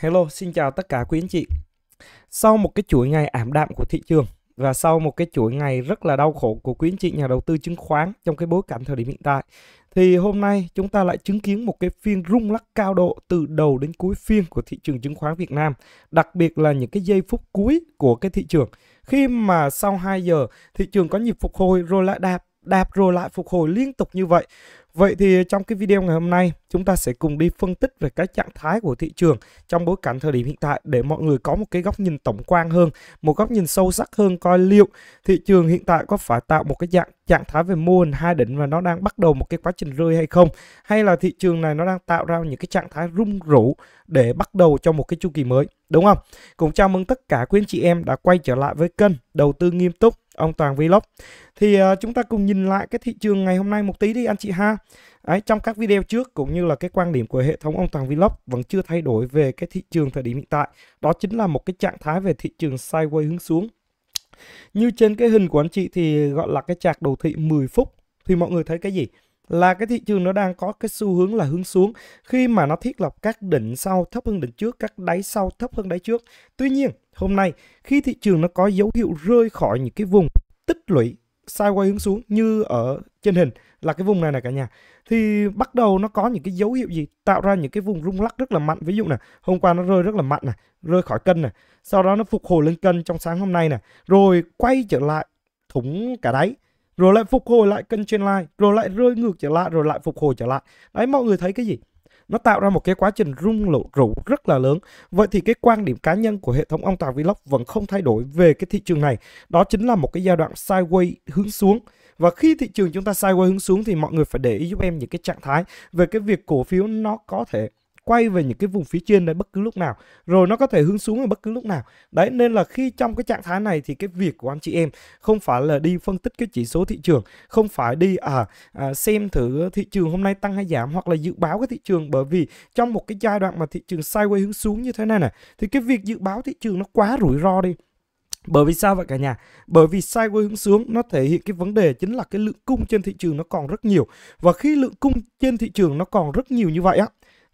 Hello, xin chào tất cả quý anh chị. Sau một cái chuỗi ngày ảm đạm của thị trường và sau một cái chuỗi ngày rất là đau khổ của quý anh chị nhà đầu tư chứng khoán trong cái bối cảnh thời điểm hiện tại thì hôm nay chúng ta lại chứng kiến một cái phiên rung lắc cao độ từ đầu đến cuối phiên của thị trường chứng khoán Việt Nam, đặc biệt là những cái giây phút cuối của cái thị trường. Khi mà sau 2 giờ thị trường có nhịp phục hồi rồi lại đạp đạp rồi lại phục hồi liên tục như vậy. Vậy thì trong cái video ngày hôm nay chúng ta sẽ cùng đi phân tích về cái trạng thái của thị trường trong bối cảnh thời điểm hiện tại để mọi người có một cái góc nhìn tổng quan hơn, một góc nhìn sâu sắc hơn coi liệu thị trường hiện tại có phải tạo một cái dạng trạng thái về mô hình hai đỉnh và nó đang bắt đầu một cái quá trình rơi hay không hay là thị trường này nó đang tạo ra những cái trạng thái rung rũ để bắt đầu cho một cái chu kỳ mới đúng không? Cũng chào mừng tất cả quý anh chị em đã quay trở lại với kênh đầu tư nghiêm túc ông Toàn Vlog thì uh, chúng ta cùng nhìn lại cái thị trường ngày hôm nay một tí đi anh chị ha Đấy, trong các video trước cũng như là cái quan điểm của hệ thống ông Toàn Vlog vẫn chưa thay đổi về cái thị trường thời điểm hiện tại đó chính là một cái trạng thái về thị trường sideways hướng xuống như trên cái hình của anh chị thì gọi là cái chạc đồ thị 10 phút thì mọi người thấy cái gì là cái thị trường nó đang có cái xu hướng là hướng xuống khi mà nó thiết lập các đỉnh sau thấp hơn đỉnh trước, các đáy sau thấp hơn đáy trước. Tuy nhiên, hôm nay khi thị trường nó có dấu hiệu rơi khỏi những cái vùng tích lũy sai sideways hướng xuống như ở trên hình là cái vùng này này cả nhà thì bắt đầu nó có những cái dấu hiệu gì tạo ra những cái vùng rung lắc rất là mạnh ví dụ nè hôm qua nó rơi rất là mạnh này rơi khỏi cân này sau đó nó phục hồi lên cân trong sáng hôm nay nè rồi quay trở lại thủng cả đáy rồi lại phục hồi lại cân trên line rồi lại rơi ngược trở lại rồi lại phục hồi trở lại đấy mọi người thấy cái gì nó tạo ra một cái quá trình rung lụ rủ rất là lớn vậy thì cái quan điểm cá nhân của hệ thống ông tạo Vlog vẫn không thay đổi về cái thị trường này đó chính là một cái giai đoạn sideways hướng xuống và khi thị trường chúng ta sideways hướng xuống thì mọi người phải để ý giúp em những cái trạng thái về cái việc cổ phiếu nó có thể quay về những cái vùng phía trên đấy bất cứ lúc nào rồi nó có thể hướng xuống ở bất cứ lúc nào đấy nên là khi trong cái trạng thái này thì cái việc của anh chị em không phải là đi phân tích cái chỉ số thị trường không phải đi à, à xem thử thị trường hôm nay tăng hay giảm hoặc là dự báo cái thị trường bởi vì trong một cái giai đoạn mà thị trường sideways hướng xuống như thế này này thì cái việc dự báo thị trường nó quá rủi ro đi bởi vì sao vậy cả nhà? Bởi vì sideways hướng xuống nó thể hiện cái vấn đề chính là cái lượng cung trên thị trường nó còn rất nhiều. Và khi lượng cung trên thị trường nó còn rất nhiều như vậy á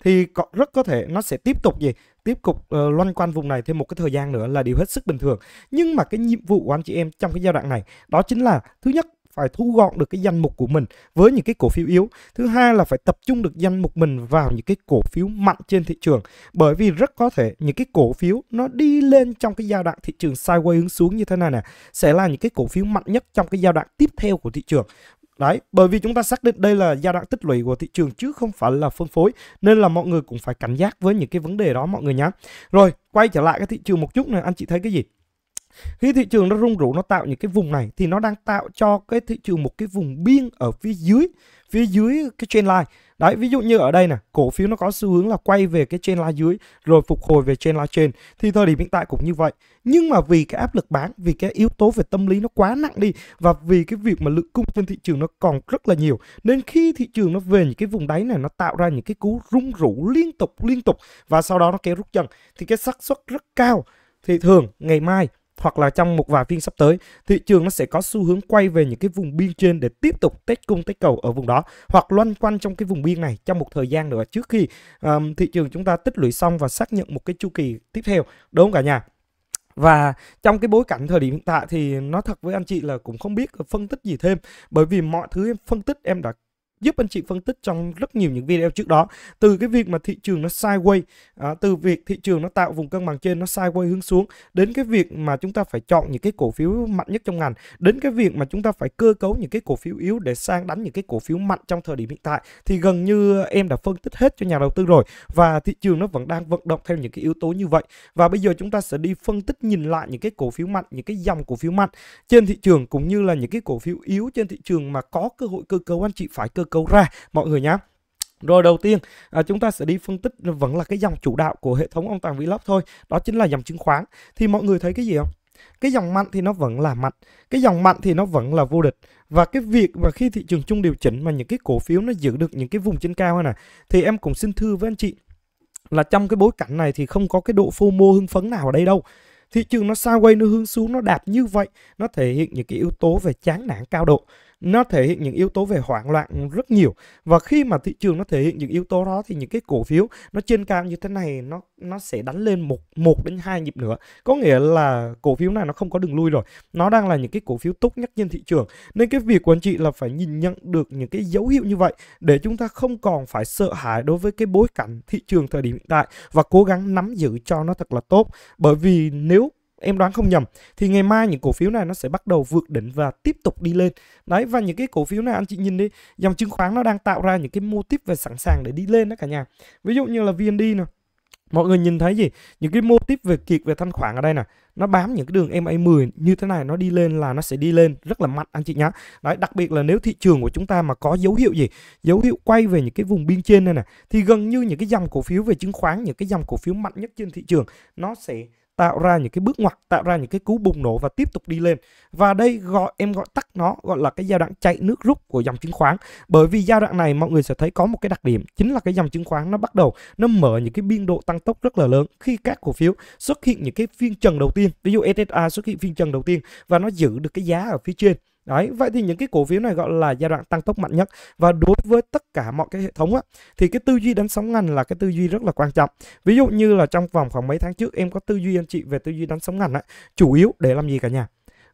thì có, rất có thể nó sẽ tiếp tục gì tiếp tục uh, loanh quanh vùng này thêm một cái thời gian nữa là điều hết sức bình thường nhưng mà cái nhiệm vụ của anh chị em trong cái giai đoạn này đó chính là thứ nhất phải thu gọn được cái danh mục của mình với những cái cổ phiếu yếu. Thứ hai là phải tập trung được danh mục mình vào những cái cổ phiếu mạnh trên thị trường. Bởi vì rất có thể những cái cổ phiếu nó đi lên trong cái giai đoạn thị trường sideways hướng xuống như thế này nè sẽ là những cái cổ phiếu mạnh nhất trong cái giai đoạn tiếp theo của thị trường. Đấy, bởi vì chúng ta xác định đây là giai đoạn tích lũy của thị trường chứ không phải là phân phối nên là mọi người cũng phải cảnh giác với những cái vấn đề đó mọi người nhé. Rồi, quay trở lại cái thị trường một chút này, anh chị thấy cái gì? Khi thị trường nó rung rũ nó tạo những cái vùng này thì nó đang tạo cho cái thị trường một cái vùng biên ở phía dưới phía dưới cái trên line đấy ví dụ như ở đây nè cổ phiếu nó có xu hướng là quay về cái trên line dưới rồi phục hồi về trên line trên thì thời điểm hiện tại cũng như vậy nhưng mà vì cái áp lực bán vì cái yếu tố về tâm lý nó quá nặng đi và vì cái việc mà lượng cung trên thị trường nó còn rất là nhiều nên khi thị trường nó về những cái vùng đáy này nó tạo ra những cái cú rung rủ liên tục liên tục và sau đó nó kéo rút dần thì cái xác suất rất cao thì thường ngày mai hoặc là trong một vài phiên sắp tới thị trường nó sẽ có xu hướng quay về những cái vùng biên trên để tiếp tục tết cung tết cầu ở vùng đó hoặc loanh quanh trong cái vùng biên này trong một thời gian nữa trước khi um, thị trường chúng ta tích lũy xong và xác nhận một cái chu kỳ tiếp theo đúng không cả nhà và trong cái bối cảnh thời điểm hiện tại thì nói thật với anh chị là cũng không biết phân tích gì thêm bởi vì mọi thứ em phân tích em đã giúp anh chị phân tích trong rất nhiều những video trước đó từ cái việc mà thị trường nó sideways à, từ việc thị trường nó tạo vùng cân bằng trên nó sideways hướng xuống đến cái việc mà chúng ta phải chọn những cái cổ phiếu mạnh nhất trong ngành đến cái việc mà chúng ta phải cơ cấu những cái cổ phiếu yếu để sang đánh những cái cổ phiếu mạnh trong thời điểm hiện tại thì gần như em đã phân tích hết cho nhà đầu tư rồi và thị trường nó vẫn đang vận động theo những cái yếu tố như vậy và bây giờ chúng ta sẽ đi phân tích nhìn lại những cái cổ phiếu mạnh những cái dòng cổ phiếu mạnh trên thị trường cũng như là những cái cổ phiếu yếu trên thị trường mà có cơ hội cơ cấu anh chị phải cơ cấu ra mọi người nhé rồi đầu tiên à, chúng ta sẽ đi phân tích vẫn là cái dòng chủ đạo của hệ thống ông Tàng Vlog thôi Đó chính là dòng chứng khoán Thì mọi người thấy cái gì không? cái dòng mạnh thì nó vẫn là mạnh cái dòng mạnh thì nó vẫn là vô địch và cái việc mà khi thị trường chung điều chỉnh mà những cái cổ phiếu nó giữ được những cái vùng trên cao này thì em cũng xin thưa với anh chị là trong cái bối cảnh này thì không có cái độ phô mô hưng phấn nào ở đây đâu thị trường nó sideways nó hướng xuống nó đạp như vậy nó thể hiện những cái yếu tố về chán nản cao độ nó thể hiện những yếu tố về hoảng loạn rất nhiều và khi mà thị trường nó thể hiện những yếu tố đó thì những cái cổ phiếu nó trên cao như thế này nó nó sẽ đánh lên một một đến hai nhịp nữa có nghĩa là cổ phiếu này nó không có đường lui rồi nó đang là những cái cổ phiếu tốt nhất trên thị trường nên cái việc của anh chị là phải nhìn nhận được những cái dấu hiệu như vậy để chúng ta không còn phải sợ hãi đối với cái bối cảnh thị trường thời điểm hiện tại và cố gắng nắm giữ cho nó thật là tốt bởi vì nếu em đoán không nhầm thì ngày mai những cổ phiếu này nó sẽ bắt đầu vượt đỉnh và tiếp tục đi lên đấy và những cái cổ phiếu này anh chị nhìn đi dòng chứng khoán nó đang tạo ra những cái mô tiếp về sẵn sàng để đi lên đó cả nhà ví dụ như là VND nè mọi người nhìn thấy gì những cái mô tiếp về kiệt về thanh khoản ở đây nè nó bám những cái đường MA10 như thế này nó đi lên là nó sẽ đi lên rất là mạnh anh chị nhá đấy đặc biệt là nếu thị trường của chúng ta mà có dấu hiệu gì dấu hiệu quay về những cái vùng biên trên này nè thì gần như những cái dòng cổ phiếu về chứng khoán những cái dòng cổ phiếu mạnh nhất trên thị trường nó sẽ tạo ra những cái bước ngoặt tạo ra những cái cú bùng nổ và tiếp tục đi lên và đây gọi em gọi tắt nó gọi là cái giai đoạn chạy nước rút của dòng chứng khoán bởi vì giai đoạn này mọi người sẽ thấy có một cái đặc điểm chính là cái dòng chứng khoán nó bắt đầu nó mở những cái biên độ tăng tốc rất là lớn khi các cổ phiếu xuất hiện những cái phiên trần đầu tiên ví dụ SSI xuất hiện phiên trần đầu tiên và nó giữ được cái giá ở phía trên Đấy, vậy thì những cái cổ phiếu này gọi là giai đoạn tăng tốc mạnh nhất và đối với tất cả mọi cái hệ thống á, thì cái tư duy đánh sóng ngành là cái tư duy rất là quan trọng. Ví dụ như là trong vòng khoảng mấy tháng trước em có tư duy anh chị về tư duy đánh sóng ngành á, chủ yếu để làm gì cả nhà?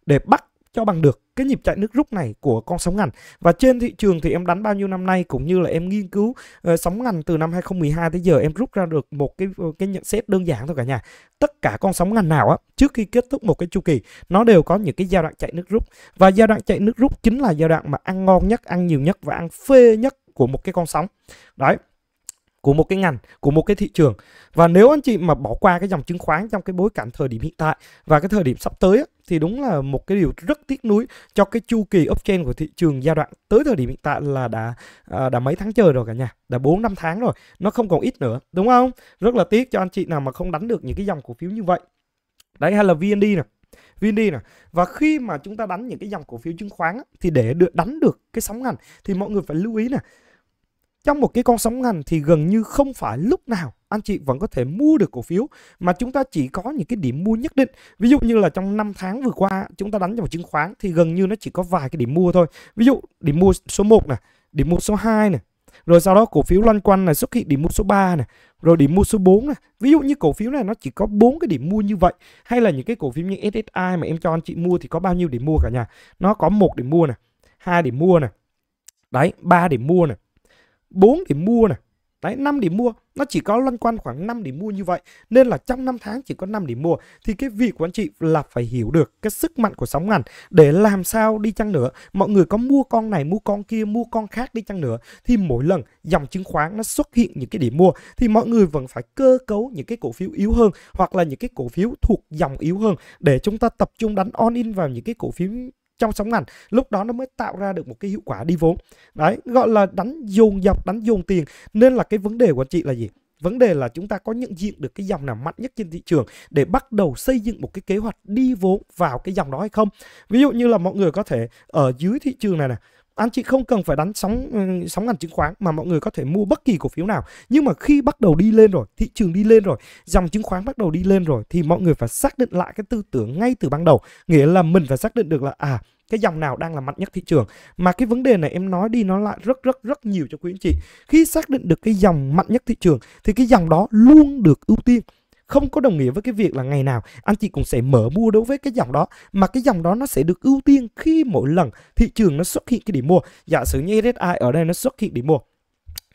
Để bắt cho bằng được cái nhịp chạy nước rút này của con sóng ngành và trên thị trường thì em đánh bao nhiêu năm nay cũng như là em nghiên cứu uh, sóng ngành từ năm 2012 tới giờ em rút ra được một cái ờ, cái nhận xét đơn giản thôi cả nhà tất cả con sóng ngành nào á trước khi kết thúc một cái chu kỳ nó đều có những cái giai đoạn chạy nước rút và giai đoạn chạy nước rút chính là giai đoạn mà ăn ngon nhất ăn nhiều nhất và ăn phê nhất của một cái con sóng đấy của một cái ngành, của một cái thị trường. Và nếu anh chị mà bỏ qua cái dòng chứng khoán trong cái bối cảnh thời điểm hiện tại và cái thời điểm sắp tới thì đúng là một cái điều rất tiếc nuối cho cái chu kỳ uptrend của thị trường giai đoạn tới thời điểm hiện tại là đã à, đã mấy tháng chờ rồi cả nhà đã 4 năm tháng rồi nó không còn ít nữa đúng không rất là tiếc cho anh chị nào mà không đánh được những cái dòng cổ phiếu như vậy đấy hay là VND nè VND nè và khi mà chúng ta đánh những cái dòng cổ phiếu chứng khoán thì để được đánh được cái sóng ngành thì mọi người phải lưu ý nè trong một cái con sóng ngắn thì gần như không phải lúc nào anh chị vẫn có thể mua được cổ phiếu mà chúng ta chỉ có những cái điểm mua nhất định ví dụ như là trong 5 tháng vừa qua chúng ta đánh vào chứng khoán thì gần như nó chỉ có vài cái điểm mua thôi ví dụ điểm mua số 1 nè điểm mua số 2 nè rồi sau đó cổ phiếu loanh quanh này xuất hiện điểm mua số 3 nè rồi điểm mua số 4 nè ví dụ như cổ phiếu này nó chỉ có bốn cái điểm mua như vậy hay là những cái cổ phiếu như SSI mà em cho anh chị mua thì có bao nhiêu điểm mua cả nhà nó có một điểm mua nè hai điểm mua nè đấy ba điểm mua nè 4 điểm mua này Đấy 5 điểm mua Nó chỉ có loanh quanh khoảng 5 điểm mua như vậy Nên là trong 5 tháng chỉ có 5 điểm mua Thì cái việc của anh chị là phải hiểu được Cái sức mạnh của sóng ngành Để làm sao đi chăng nữa Mọi người có mua con này mua con kia mua con khác đi chăng nữa Thì mỗi lần dòng chứng khoán nó xuất hiện những cái điểm mua Thì mọi người vẫn phải cơ cấu những cái cổ phiếu yếu hơn Hoặc là những cái cổ phiếu thuộc dòng yếu hơn Để chúng ta tập trung đánh on in vào những cái cổ phiếu trong sóng ngắn lúc đó nó mới tạo ra được một cái hiệu quả đi vốn đấy gọi là đánh dồn dọc đánh dồn tiền nên là cái vấn đề của chị là gì vấn đề là chúng ta có nhận diện được cái dòng nào mạnh nhất trên thị trường để bắt đầu xây dựng một cái kế hoạch đi vốn vào cái dòng đó hay không ví dụ như là mọi người có thể ở dưới thị trường này này anh chị không cần phải đánh sóng ừ, sóng ngành chứng khoán mà mọi người có thể mua bất kỳ cổ phiếu nào nhưng mà khi bắt đầu đi lên rồi thị trường đi lên rồi dòng chứng khoán bắt đầu đi lên rồi thì mọi người phải xác định lại cái tư tưởng ngay từ ban đầu nghĩa là mình phải xác định được là à cái dòng nào đang là mạnh nhất thị trường mà cái vấn đề này em nói đi nó lại rất rất rất nhiều cho quý anh chị khi xác định được cái dòng mạnh nhất thị trường thì cái dòng đó luôn được ưu tiên không có đồng nghĩa với cái việc là ngày nào anh chị cũng sẽ mở mua đối với cái dòng đó mà cái dòng đó nó sẽ được ưu tiên khi mỗi lần thị trường nó xuất hiện cái điểm mua giả sử như RSI ở đây nó xuất hiện điểm mua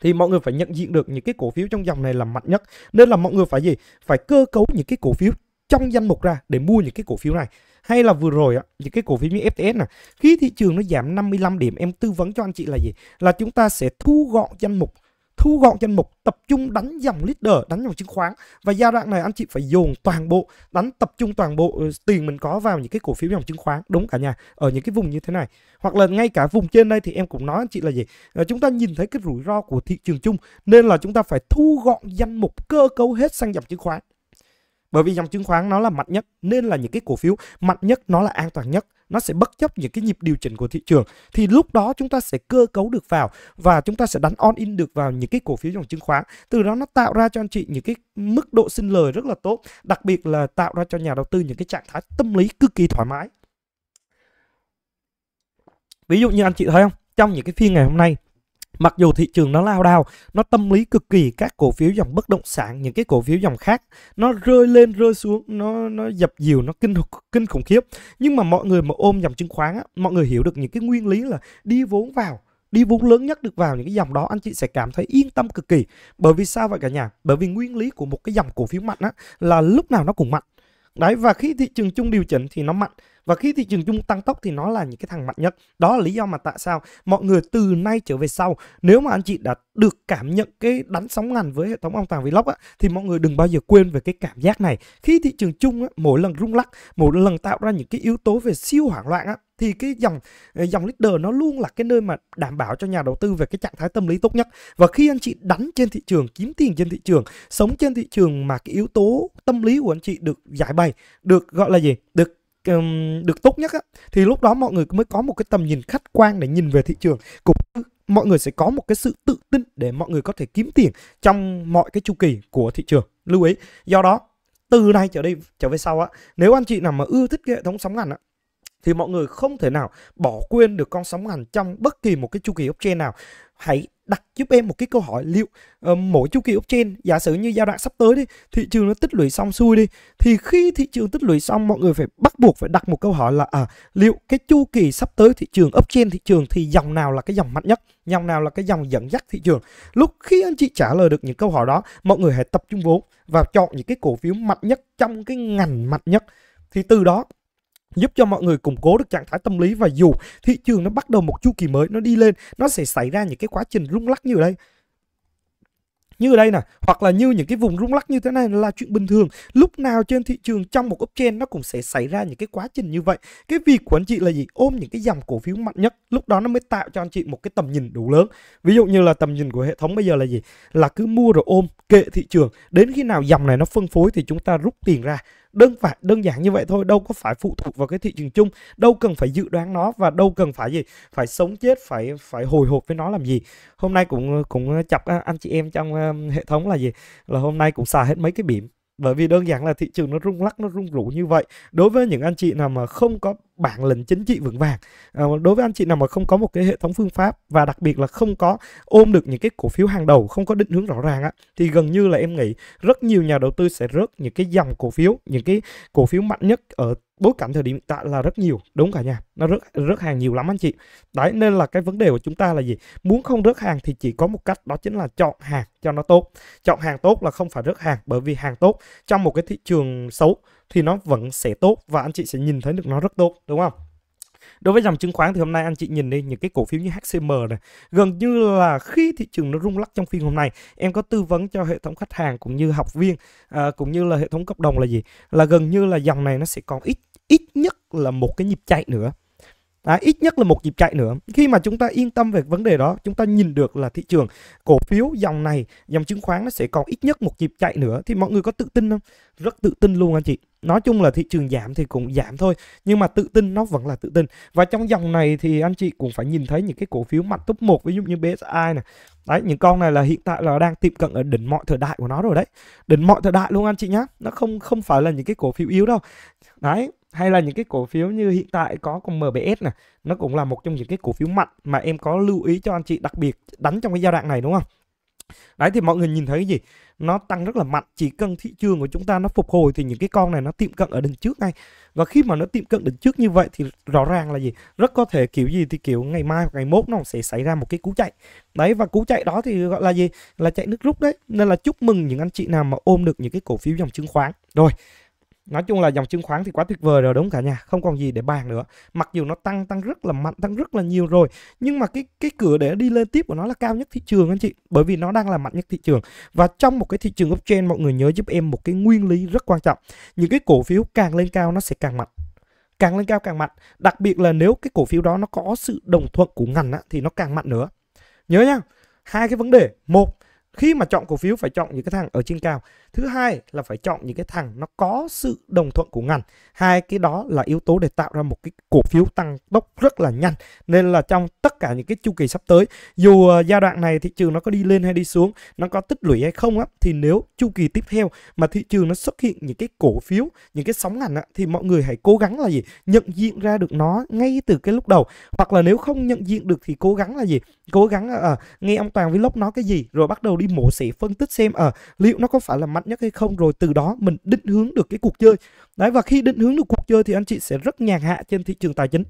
thì mọi người phải nhận diện được những cái cổ phiếu trong dòng này là mạnh nhất nên là mọi người phải gì phải cơ cấu những cái cổ phiếu trong danh mục ra để mua những cái cổ phiếu này hay là vừa rồi á, những cái cổ phiếu như FTS này khi thị trường nó giảm 55 điểm em tư vấn cho anh chị là gì là chúng ta sẽ thu gọn danh mục thu gọn danh mục tập trung đánh dòng leader đánh dòng chứng khoán và giai đoạn này anh chị phải dồn toàn bộ đánh tập trung toàn bộ ờ, tiền mình có vào những cái cổ phiếu dòng chứng khoán đúng cả nhà ở những cái vùng như thế này hoặc là ngay cả vùng trên đây thì em cũng nói anh chị là gì ờ, chúng ta nhìn thấy cái rủi ro của thị trường chung nên là chúng ta phải thu gọn danh mục cơ cấu hết sang dòng chứng khoán bởi vì dòng chứng khoán nó là mạnh nhất nên là những cái cổ phiếu mạnh nhất nó là an toàn nhất nó sẽ bất chấp những cái nhịp điều chỉnh của thị trường thì lúc đó chúng ta sẽ cơ cấu được vào và chúng ta sẽ đánh on in được vào những cái cổ phiếu dòng chứng khoán từ đó nó tạo ra cho anh chị những cái mức độ sinh lời rất là tốt đặc biệt là tạo ra cho nhà đầu tư những cái trạng thái tâm lý cực kỳ thoải mái ví dụ như anh chị thấy không trong những cái phiên ngày hôm nay Mặc dù thị trường nó lao đao, nó tâm lý cực kỳ các cổ phiếu dòng bất động sản, những cái cổ phiếu dòng khác nó rơi lên rơi xuống, nó nó dập dìu, nó kinh kinh khủng khiếp. Nhưng mà mọi người mà ôm dòng chứng khoán á, mọi người hiểu được những cái nguyên lý là đi vốn vào đi vốn lớn nhất được vào những cái dòng đó anh chị sẽ cảm thấy yên tâm cực kỳ bởi vì sao vậy cả nhà bởi vì nguyên lý của một cái dòng cổ phiếu mạnh á là lúc nào nó cũng mạnh đấy và khi thị trường chung điều chỉnh thì nó mạnh và khi thị trường chung tăng tốc thì nó là những cái thằng mạnh nhất đó là lý do mà tại sao mọi người từ nay trở về sau nếu mà anh chị đã được cảm nhận cái đánh sóng ngành với hệ thống ông tàng vlog á, thì mọi người đừng bao giờ quên về cái cảm giác này khi thị trường chung á, mỗi lần rung lắc mỗi lần tạo ra những cái yếu tố về siêu hoảng loạn á, thì cái dòng ờ, dòng leader nó luôn là cái nơi mà đảm bảo cho nhà đầu tư về cái trạng thái tâm lý tốt nhất và khi anh chị đánh trên thị trường kiếm tiền trên thị trường sống trên thị trường mà cái yếu tố tâm lý của anh chị được giải bày được gọi là gì được um, được tốt nhất á, thì lúc đó mọi người mới có một cái tầm nhìn khách quan để nhìn về thị trường cũng mọi người sẽ có một cái sự tự tin để mọi người có thể kiếm tiền trong mọi cái chu kỳ của thị trường lưu ý do đó từ nay trở đi trở về sau á nếu anh chị nào mà ưa thích cái hệ thống sóng ngắn á thì mọi người không thể nào bỏ quên được con sóng ngành trong bất kỳ một cái chu kỳ uptrend nào hãy đặt giúp em một cái câu hỏi liệu uh, mỗi chu kỳ uptrend giả sử như giai đoạn sắp tới đi thị trường nó tích lũy xong xuôi đi thì khi thị trường tích lũy xong mọi người phải bắt buộc phải đặt một câu hỏi là à, liệu cái chu kỳ sắp tới thị trường uptrend thị trường thì dòng nào là cái dòng mạnh nhất dòng nào là cái dòng dẫn dắt thị trường lúc khi anh chị trả lời được những câu hỏi đó mọi người hãy tập trung vốn và chọn những cái cổ phiếu mạnh nhất trong cái ngành mạnh nhất thì từ đó giúp cho mọi người củng cố được trạng thái tâm lý và dù thị trường nó bắt đầu một chu kỳ mới nó đi lên nó sẽ xảy ra những cái quá trình rung lắc như ở đây như ở đây nè hoặc là như những cái vùng rung lắc như thế này là chuyện bình thường lúc nào trên thị trường trong một uptrend nó cũng sẽ xảy ra những cái quá trình như vậy cái việc của anh chị là gì ôm những cái dòng cổ phiếu mạnh nhất lúc đó nó mới tạo cho anh chị một cái tầm nhìn đủ lớn ví dụ như là tầm nhìn của hệ thống bây giờ là gì là cứ mua rồi ôm kệ thị trường đến khi nào dòng này nó phân phối thì chúng ta rút tiền ra đơn phải đơn giản như vậy thôi đâu có phải phụ thuộc vào cái thị trường chung đâu cần phải dự đoán nó và đâu cần phải gì phải sống chết phải phải hồi hộp với nó làm gì hôm nay cũng cũng chọc anh chị em trong hệ thống là gì là hôm nay cũng xài hết mấy cái điểm bởi vì đơn giản là thị trường nó rung lắc nó rung rũ như vậy đối với những anh chị nào mà không có bản lĩnh chính trị vững vàng à, đối với anh chị nào mà không có một cái hệ thống phương pháp và đặc biệt là không có ôm được những cái cổ phiếu hàng đầu không có định hướng rõ ràng á thì gần như là em nghĩ rất nhiều nhà đầu tư sẽ rớt những cái dòng cổ phiếu những cái cổ phiếu mạnh nhất ở bối cảnh thời điểm tại là rất nhiều đúng cả nhà nó rất rất hàng nhiều lắm anh chị đấy nên là cái vấn đề của chúng ta là gì muốn không rớt hàng thì chỉ có một cách đó chính là chọn hàng cho nó tốt chọn hàng tốt là không phải rớt hàng bởi vì hàng tốt trong một cái thị trường xấu thì nó vẫn sẽ tốt và anh chị sẽ nhìn thấy được nó rất tốt đúng không Đối với dòng chứng khoán thì hôm nay anh chị nhìn đi những cái cổ phiếu như HCM này, gần như là khi thị trường nó rung lắc trong phiên hôm nay, em có tư vấn cho hệ thống khách hàng cũng như học viên à, cũng như là hệ thống cộng đồng là gì? Là gần như là dòng này nó sẽ còn ít ít nhất là một cái nhịp chạy nữa à, ít nhất là một nhịp chạy nữa khi mà chúng ta yên tâm về vấn đề đó chúng ta nhìn được là thị trường cổ phiếu dòng này dòng chứng khoán nó sẽ còn ít nhất một nhịp chạy nữa thì mọi người có tự tin không rất tự tin luôn anh chị nói chung là thị trường giảm thì cũng giảm thôi nhưng mà tự tin nó vẫn là tự tin và trong dòng này thì anh chị cũng phải nhìn thấy những cái cổ phiếu mặt top 1 ví dụ như BSI này đấy những con này là hiện tại là đang tiệm cận ở đỉnh mọi thời đại của nó rồi đấy đỉnh mọi thời đại luôn anh chị nhá nó không không phải là những cái cổ phiếu yếu đâu đấy hay là những cái cổ phiếu như hiện tại có con MBS này, nó cũng là một trong những cái cổ phiếu mạnh mà em có lưu ý cho anh chị đặc biệt đánh trong cái giai đoạn này đúng không đấy thì mọi người nhìn thấy gì nó tăng rất là mạnh chỉ cần thị trường của chúng ta nó phục hồi thì những cái con này nó tiệm cận ở đỉnh trước ngay và khi mà nó tiệm cận đỉnh trước như vậy thì rõ ràng là gì rất có thể kiểu gì thì kiểu ngày mai hoặc ngày mốt nó sẽ xảy ra một cái cú chạy đấy và cú chạy đó thì gọi là gì là chạy nước rút đấy nên là chúc mừng những anh chị nào mà ôm được những cái cổ phiếu dòng chứng khoán rồi nói chung là dòng chứng khoán thì quá tuyệt vời rồi đúng cả nhà không còn gì để bàn nữa mặc dù nó tăng tăng rất là mạnh tăng rất là nhiều rồi nhưng mà cái cái cửa để đi lên tiếp của nó là cao nhất thị trường anh chị bởi vì nó đang là mạnh nhất thị trường và trong một cái thị trường uptrend mọi người nhớ giúp em một cái nguyên lý rất quan trọng những cái cổ phiếu càng lên cao nó sẽ càng mạnh càng lên cao càng mạnh đặc biệt là nếu cái cổ phiếu đó nó có sự đồng thuận của ngành á, thì nó càng mạnh nữa nhớ nhá hai cái vấn đề một khi mà chọn cổ phiếu phải chọn những cái thằng ở trên cao thứ hai là phải chọn những cái thằng nó có sự đồng thuận của ngành hai cái đó là yếu tố để tạo ra một cái cổ phiếu tăng tốc rất là nhanh nên là trong tất cả những cái chu kỳ sắp tới dù ờ, giai đoạn này thị trường nó có đi lên hay đi xuống nó có tích lũy hay không á thì nếu chu kỳ tiếp theo mà thị trường nó xuất hiện những cái cổ phiếu những cái sóng ngành á thì mọi người hãy cố gắng là gì nhận diện ra được nó ngay từ cái lúc đầu hoặc là nếu không nhận diện được thì cố gắng là gì cố gắng à, nghe ông toàn vlog nói cái gì rồi bắt đầu đi mổ xẻ phân tích xem ở à, liệu nó có phải là mạnh nhất hay không rồi từ đó mình định hướng được cái cuộc chơi đấy và khi định hướng được cuộc chơi thì anh chị sẽ rất nhàn hạ trên thị trường tài chính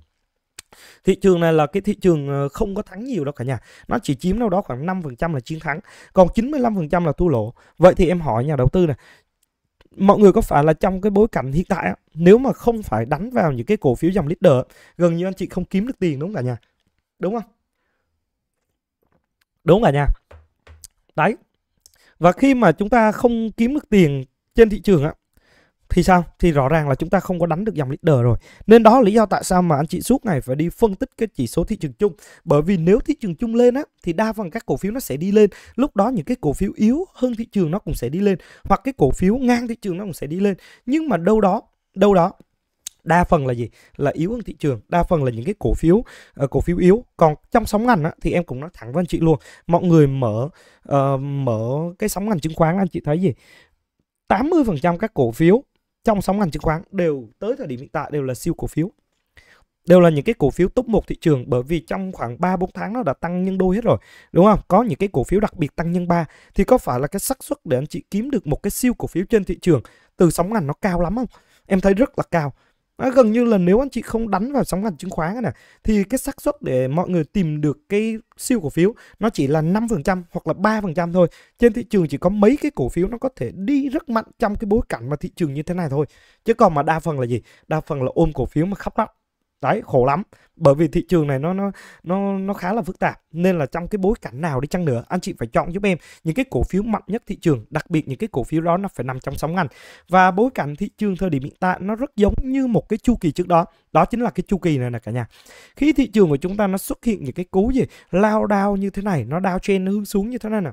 thị trường này là cái thị trường ờ, không có thắng nhiều đâu cả nhà nó chỉ chiếm đâu đó khoảng 5% là chiến thắng còn 95% là thua lỗ vậy thì em hỏi nhà đầu tư này mọi người có phải là trong cái bối cảnh hiện tại nếu mà không phải đánh vào những cái cổ phiếu dòng leader gần như anh chị không kiếm được tiền đúng cả nhà đúng không đúng cả nhà đấy và khi mà chúng ta không kiếm được tiền trên thị trường á thì sao thì rõ ràng là chúng ta không có đánh được dòng leader rồi nên đó lý do tại sao mà anh chị suốt ngày phải đi phân tích cái chỉ số thị trường chung bởi vì nếu thị trường chung lên á thì đa phần các cổ phiếu nó sẽ đi lên lúc đó những cái cổ phiếu yếu hơn thị trường nó cũng sẽ đi lên hoặc cái cổ phiếu ngang thị trường nó cũng sẽ đi lên nhưng mà đâu đó đâu đó đa phần là gì là yếu hơn thị trường đa phần là những cái cổ phiếu uh, cổ phiếu yếu còn trong sóng ngành á, thì em cũng nói thẳng với anh chị luôn mọi người mở uh, mở cái sóng ngành chứng khoán anh chị thấy gì 80% các cổ phiếu trong sóng ngành chứng khoán đều tới thời điểm hiện tại đều là siêu cổ phiếu đều là những cái cổ phiếu top một thị trường bởi vì trong khoảng 3 4 tháng nó đã tăng nhân đôi hết rồi, đúng không? Có những cái cổ phiếu đặc biệt tăng nhân ba thì có phải là cái xác suất để anh chị kiếm được một cái siêu cổ phiếu trên thị trường từ sóng ngành nó cao lắm không? Em thấy rất là cao. À, gần như là nếu anh chị không đánh vào sóng ngành chứng khoán này thì cái xác suất để mọi người tìm được cái siêu cổ phiếu nó chỉ là 5% hoặc là 3% thôi. Trên thị trường chỉ có mấy cái cổ phiếu nó có thể đi rất mạnh trong cái bối cảnh mà thị trường như thế này thôi. Chứ còn mà đa phần là gì? Đa phần là ôm cổ phiếu mà khắp lắm đấy khổ lắm bởi vì thị trường này nó nó nó nó khá là phức tạp nên là trong cái bối cảnh nào đi chăng nữa anh chị phải chọn giúp em những cái cổ phiếu mạnh nhất thị trường đặc biệt những cái cổ phiếu đó nó phải nằm trong sóng ngành và bối cảnh thị trường thời điểm hiện tại nó rất giống như một cái chu kỳ trước đó đó chính là cái chu kỳ này nè cả nhà khi thị trường của chúng ta nó xuất hiện những cái cú gì lao đao như thế này nó đao trên nó hướng xuống như thế này nè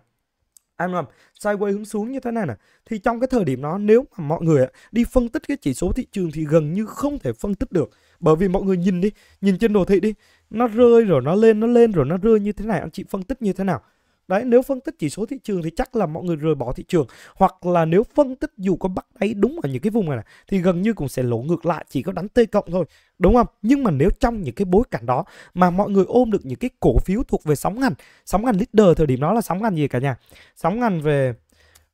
em làm sideways hướng xuống như thế này nè thì trong cái thời điểm đó nếu mà mọi người đi phân tích cái chỉ số thị trường thì gần như không thể phân tích được bởi vì mọi người nhìn đi nhìn trên đồ thị đi nó rơi rồi nó lên nó lên rồi nó rơi như thế này anh chị phân tích như thế nào đấy nếu phân tích chỉ số thị trường thì chắc là mọi người rời bỏ thị trường hoặc là nếu phân tích dù có bắt đáy đúng ở những cái vùng này, này thì gần như cũng sẽ lỗ ngược lại chỉ có đánh t cộng thôi đúng không nhưng mà nếu trong những cái bối cảnh đó mà mọi người ôm được những cái cổ phiếu thuộc về sóng ngành sóng ngành leader thời điểm đó là sóng ngành gì cả nhà sóng ngành về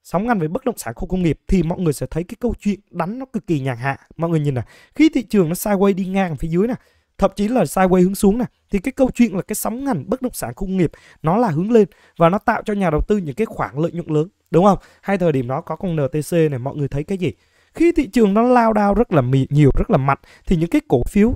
sóng ngăn với bất động sản khu công nghiệp thì mọi người sẽ thấy cái câu chuyện đánh nó cực kỳ nhàn hạ mọi người nhìn này khi thị trường nó sideways đi ngang phía dưới này thậm chí là sideways hướng xuống này thì cái câu chuyện là cái sóng ngành bất động sản khu công nghiệp nó là hướng lên và nó tạo cho nhà đầu tư những cái khoản lợi nhuận lớn đúng không hai thời điểm đó có con NTC này mọi người thấy cái gì khi thị trường nó lao đao rất là nhiều rất là mạnh thì những cái cổ phiếu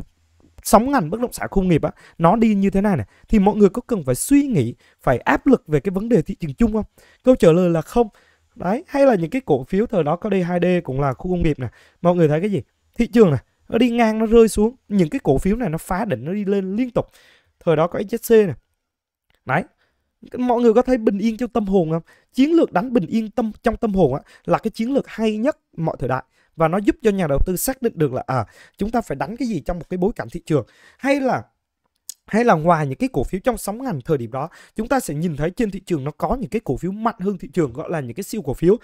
sóng ngành bất động sản khu công nghiệp á nó đi như thế này này thì mọi người có cần phải suy nghĩ phải áp lực về cái vấn đề thị trường chung không câu trả lời là không đấy hay là những cái cổ phiếu thời đó có D2D cũng là khu công nghiệp nè mọi người thấy cái gì thị trường này nó đi ngang nó rơi xuống những cái cổ phiếu này nó phá đỉnh nó đi lên liên tục thời đó có HSC này đấy mọi người có thấy bình yên trong tâm hồn không chiến lược đánh bình yên tâm trong tâm hồn á là cái chiến lược hay nhất mọi thời đại và nó giúp cho nhà đầu tư xác định được là à chúng ta phải đánh cái gì trong một cái bối cảnh thị trường hay là hay là ngoài những cái cổ phiếu trong sóng ngành thời điểm đó chúng ta sẽ nhìn thấy trên thị trường nó có những cái cổ phiếu mạnh hơn thị trường gọi là những cái siêu cổ phiếu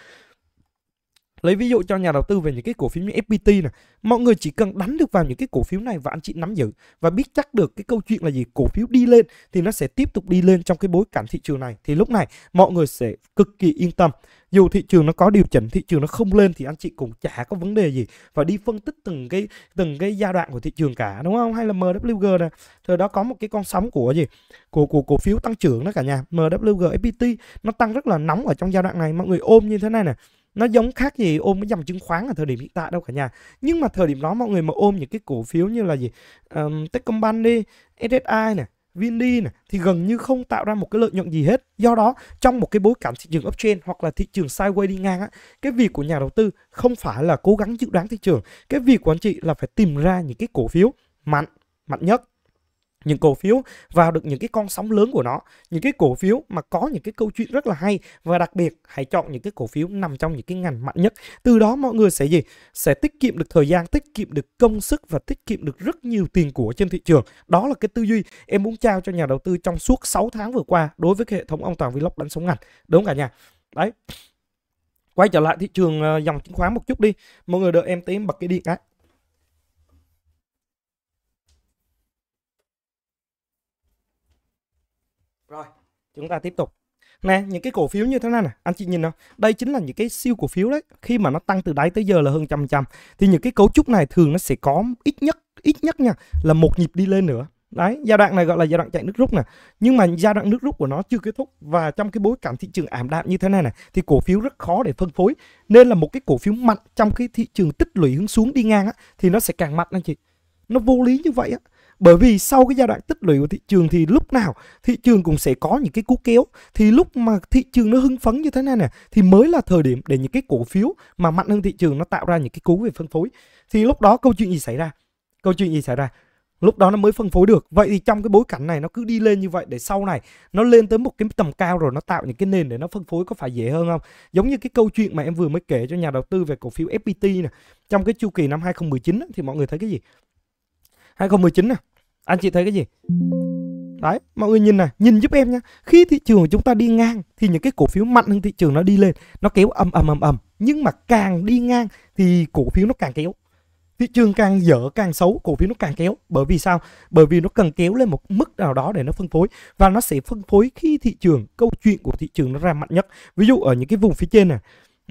lấy ví dụ cho nhà đầu tư về những cái cổ phiếu như FPT này mọi người chỉ cần đánh được vào những cái cổ phiếu này và anh chị nắm giữ và biết chắc được cái câu chuyện là gì cổ phiếu đi lên thì nó sẽ tiếp tục đi lên trong cái bối cảnh thị trường này thì lúc này mọi người sẽ cực kỳ yên tâm dù thị trường nó có điều chỉnh thị trường nó không lên thì anh chị cũng chả có vấn đề gì và đi phân tích từng cái từng cái giai đoạn của thị trường cả đúng không hay là MWG này, thời đó có một cái con sóng của gì của của cổ phiếu tăng trưởng đó cả nhà MWG FPT nó tăng rất là nóng ở trong giai đoạn này mọi người ôm như thế này nè nó giống khác gì ôm cái dòng chứng khoán ở thời điểm hiện tại đâu cả nhà nhưng mà thời điểm đó mọi người mà ôm những cái cổ phiếu như là gì um, Techcombank đi SSI này Vindy này, thì gần như không tạo ra một cái lợi nhuận gì hết. Do đó, trong một cái bối cảnh thị trường uptrend hoặc là thị trường sideways đi ngang á, cái việc của nhà đầu tư không phải là cố gắng dự đoán thị trường, cái việc của anh chị là phải tìm ra những cái cổ phiếu mạnh, mạnh nhất những cổ phiếu vào được những cái con sóng lớn của nó những cái cổ phiếu mà có những cái câu chuyện rất là hay và đặc biệt hãy chọn những cái cổ phiếu nằm trong những cái ngành mạnh nhất từ đó mọi người sẽ gì sẽ tiết kiệm được thời gian tiết kiệm được công sức và tiết kiệm được rất nhiều tiền của trên thị trường đó là cái tư duy em muốn trao cho nhà đầu tư trong suốt 6 tháng vừa qua đối với cái hệ thống ông toàn vlog đánh sóng ngành đúng cả nhà đấy quay trở lại thị trường ờ, dòng chứng khoán một chút đi mọi người đợi em tí em bật cái điện á Rồi, chúng ta tiếp tục. Nè, những cái cổ phiếu như thế này nè, anh chị nhìn không? Đây chính là những cái siêu cổ phiếu đấy. Khi mà nó tăng từ đáy tới giờ là hơn trăm trăm thì những cái cấu trúc này thường nó sẽ có ít nhất ít nhất nha là một nhịp đi lên nữa. Đấy, giai đoạn này gọi là giai đoạn chạy nước rút nè. Nhưng mà giai đoạn nước rút của nó chưa kết thúc và trong cái bối cảnh thị trường ảm đạm như thế này này thì cổ phiếu rất khó để phân phối. Nên là một cái cổ phiếu mạnh trong cái thị trường tích lũy hướng xuống đi ngang á thì nó sẽ càng mạnh anh chị. Nó vô lý như vậy á bởi vì sau cái giai đoạn tích lũy của thị trường thì lúc nào thị trường cũng sẽ có những cái cú kéo thì lúc mà thị trường nó hưng phấn như thế này nè thì mới là thời điểm để những cái cổ phiếu mà mạnh hơn thị trường nó tạo ra những cái cú về phân phối thì lúc đó câu chuyện gì xảy ra câu chuyện gì xảy ra lúc đó nó mới phân phối được vậy thì trong cái bối cảnh này nó cứ đi lên như vậy để sau này nó lên tới một cái tầm cao rồi nó tạo những cái nền để nó phân phối có phải dễ hơn không giống như cái câu chuyện mà em vừa mới kể cho nhà đầu tư về cổ phiếu FPT này trong cái chu kỳ năm 2019 thì mọi người thấy cái gì 2019 à. Anh chị thấy cái gì? Đấy, mọi người nhìn này, nhìn giúp em nha. Khi thị trường chúng ta đi ngang thì những cái cổ phiếu mạnh hơn thị trường nó đi lên, nó kéo âm âm âm âm. Nhưng mà càng đi ngang thì cổ phiếu nó càng kéo. Thị trường càng dở càng xấu, cổ phiếu nó càng kéo. Bởi vì sao? Bởi vì nó cần kéo lên một mức nào đó để nó phân phối và nó sẽ phân phối khi thị trường, câu chuyện của thị trường nó ra mạnh nhất. Ví dụ ở những cái vùng phía trên này,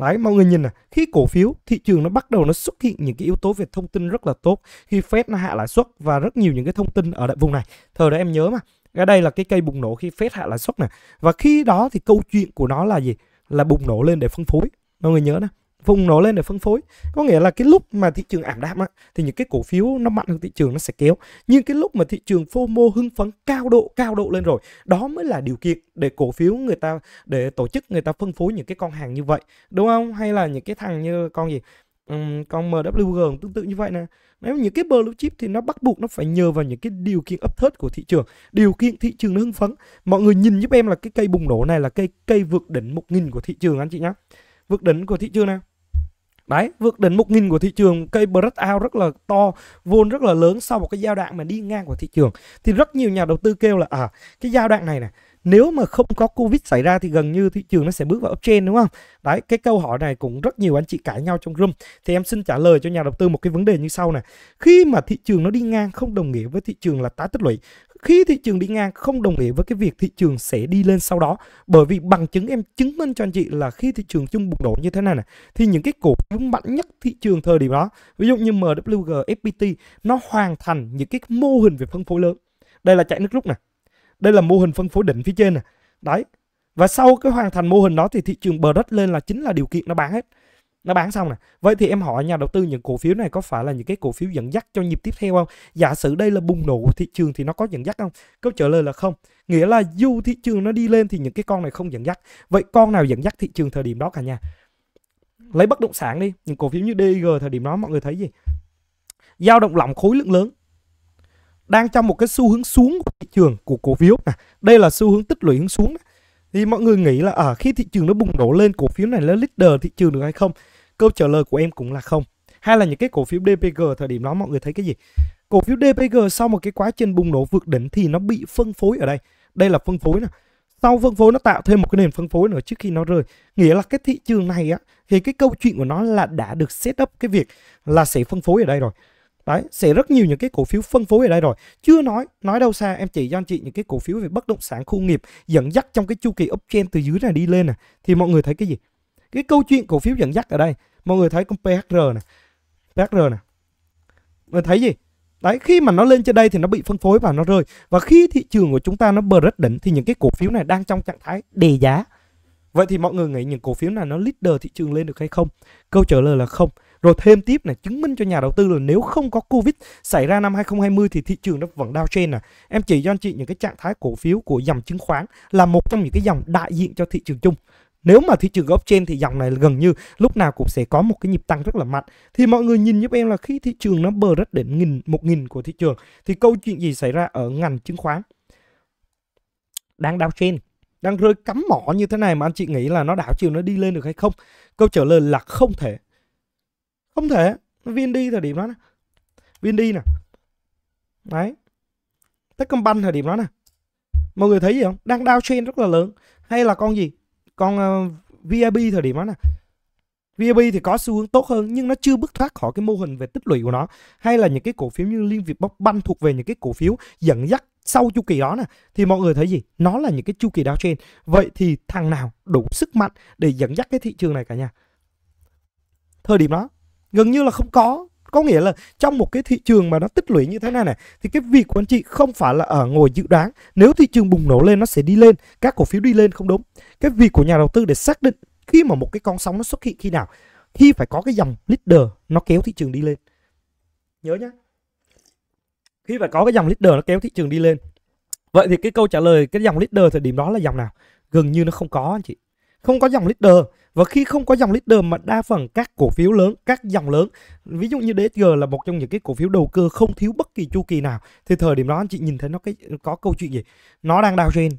Đấy, mọi người nhìn này, khi cổ phiếu thị trường nó bắt đầu nó xuất hiện những cái yếu tố về thông tin rất là tốt khi Fed nó hạ lãi suất và rất nhiều những cái thông tin ở đại vùng này. Thời đó em nhớ mà, cái đây là cái cây bùng nổ khi Fed hạ lãi suất này. Và khi đó thì câu chuyện của nó là gì? Là bùng nổ lên để phân phối. Mọi người nhớ nè, vùng nó lên để phân phối có nghĩa là cái lúc mà thị trường ảm đạm á, thì những cái cổ phiếu nó mạnh hơn thị trường nó sẽ kéo nhưng cái lúc mà thị trường phô mô hưng phấn cao độ cao độ lên rồi đó mới là điều kiện để cổ phiếu người ta để tổ chức người ta phân phối những cái con hàng như vậy đúng không hay là những cái thằng như con gì um, con MWG tương tự như vậy nè nếu những cái blue chip thì nó bắt buộc nó phải nhờ vào những cái điều kiện ấp thớt của thị trường điều kiện thị trường nó hưng phấn mọi người nhìn giúp em là cái cây bùng nổ này là cây cây vượt đỉnh 1.000 của thị trường anh chị nhá vượt đỉnh của thị trường nào Đấy, vượt đỉnh 1 nghìn của thị trường, cây breakout rất là to, vốn rất là lớn sau một cái giai đoạn mà đi ngang của thị trường. Thì rất nhiều nhà đầu tư kêu là à, cái giai đoạn này này, nếu mà không có Covid xảy ra thì gần như thị trường nó sẽ bước vào uptrend đúng không? Đấy, cái câu hỏi này cũng rất nhiều anh chị cãi nhau trong room. Thì em xin trả lời cho nhà đầu tư một cái vấn đề như sau này. Khi mà thị trường nó đi ngang không đồng nghĩa với thị trường là tái tích lũy khi thị trường đi ngang không đồng nghĩa với cái việc thị trường sẽ đi lên sau đó bởi vì bằng chứng em chứng minh cho anh chị là khi thị trường chung bùng nổ như thế này này thì những cái cổ phiếu mạnh nhất thị trường thời điểm đó ví dụ như MWG, FPT nó hoàn thành những cái mô hình về phân phối lớn đây là chạy nước rút nè đây là mô hình phân phối đỉnh phía trên nè đấy và sau cái hoàn thành mô hình đó thì thị trường bờ đất lên là chính là điều kiện nó bán hết nó bán xong nè vậy thì em hỏi nhà đầu tư những cổ phiếu này có phải là những cái cổ phiếu dẫn dắt cho nhịp tiếp theo không giả sử đây là bùng nổ của thị trường thì nó có dẫn dắt không câu trả lời là không nghĩa là dù thị trường nó đi lên thì những cái con này không dẫn dắt vậy con nào dẫn dắt thị trường thời điểm đó cả nhà lấy bất động sản đi những cổ phiếu như DG thời điểm đó mọi người thấy gì dao động lỏng khối lượng lớn đang trong một cái xu hướng xuống của thị trường của cổ phiếu nè à, đây là xu hướng tích lũy hướng xuống thì mọi người nghĩ là ở à, khi thị trường nó bùng nổ lên cổ phiếu này là leader thị trường được hay không câu trả lời của em cũng là không hay là những cái cổ phiếu DPG thời điểm đó mọi người thấy cái gì cổ phiếu DPG sau một cái quá trình bùng nổ vượt đỉnh thì nó bị phân phối ở đây đây là phân phối nè sau phân phối nó tạo thêm một cái nền phân phối nữa trước khi nó rơi nghĩa là cái thị trường này á thì cái câu chuyện của nó là đã được set up cái việc là sẽ phân phối ở đây rồi đấy sẽ rất nhiều những cái cổ phiếu phân phối ở đây rồi chưa nói nói đâu xa em chỉ cho anh chị những cái cổ phiếu về bất động sản khu nghiệp dẫn dắt trong cái chu kỳ uptrend từ dưới này đi lên này thì mọi người thấy cái gì cái câu chuyện cổ phiếu dẫn dắt ở đây mọi người thấy con PHR này PHR này người thấy gì Đấy, khi mà nó lên trên đây thì nó bị phân phối và nó rơi. Và khi thị trường của chúng ta nó bờ rất đỉnh thì những cái cổ phiếu này đang trong trạng thái đề giá. Vậy thì mọi người nghĩ những cổ phiếu này nó leader thị trường lên được hay không? Câu trả lời là không. Rồi thêm tiếp là chứng minh cho nhà đầu tư là nếu không có Covid xảy ra năm 2020 thì thị trường nó vẫn downtrend à. Em chỉ cho anh chị những cái trạng thái cổ phiếu của dòng chứng khoán là một trong những cái dòng đại diện cho thị trường chung nếu mà thị trường trên thì dòng này gần như lúc nào cũng sẽ có một cái nhịp tăng rất là mạnh thì mọi người nhìn giúp em là khi thị trường nó bờ rất đến nghìn một nghìn của thị trường thì câu chuyện gì xảy ra ở ngành chứng khoán đang đau trên đang rơi cắm mỏ như thế này mà anh chị nghĩ là nó đảo chiều nó đi lên được hay không câu trả lời là không thể không thể viên đi thời điểm đó nè viên đi nè đấy techcombank thời điểm đó nè mọi người thấy gì không đang downtrend rất là lớn hay là con gì con uh, ờ, vip thời điểm đó nè VIB thì có xu hướng tốt hơn nhưng nó chưa bước thoát khỏi cái mô hình về tích lũy của nó hay là những cái cổ phiếu như Liên Việt Bóc Banh thuộc về những cái cổ phiếu dẫn dắt sau chu kỳ đó nè thì mọi người thấy gì nó là những cái chu kỳ downtrend vậy thì thằng nào đủ sức mạnh để dẫn dắt cái thị trường này cả nhà thời điểm đó gần như là không có có nghĩa là trong một cái thị trường mà nó tích lũy như thế này này thì cái việc của anh chị không phải là ở ngồi dự đoán nếu thị trường bùng nổ lên nó sẽ đi lên các cổ phiếu đi lên không đúng cái việc của nhà đầu tư để xác định khi mà một cái con sóng nó xuất hiện khi nào khi phải có cái dòng leader nó kéo thị trường đi lên nhớ nhá khi phải có cái dòng leader nó kéo thị trường đi lên vậy thì cái câu trả lời cái dòng leader thời điểm đó là dòng nào gần như nó không có anh chị không có dòng leader và khi không có dòng leader mà đa phần các cổ phiếu lớn các dòng lớn ví dụ như DSG là một trong những cái cổ phiếu đầu cơ không thiếu bất kỳ chu kỳ nào thì thời điểm đó anh chị nhìn thấy nó cái có câu chuyện gì nó đang downtrend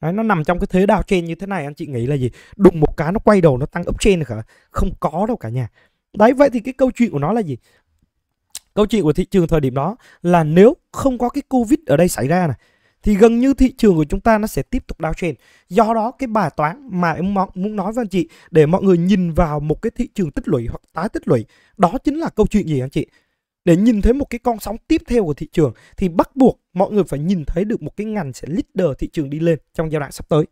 Đấy, nó nằm trong cái thế đào trên như thế này anh chị nghĩ là gì đùng một cái nó quay đầu nó tăng up trên hả không có đâu cả nhà đấy vậy thì cái câu chuyện của nó là gì câu chuyện của thị trường thời điểm đó là nếu không có cái covid ở đây xảy ra này thì gần như thị trường của chúng ta nó sẽ tiếp tục downtrend. Do đó cái bài toán mà em muốn nói với anh chị để mọi người nhìn vào một cái thị trường tích lũy hoặc tái tích lũy, đó chính là câu chuyện gì anh chị? Để nhìn thấy một cái con sóng tiếp theo của thị trường thì bắt buộc mọi người phải nhìn thấy được một cái ngành sẽ leader thị trường đi lên trong giai đoạn sắp tới.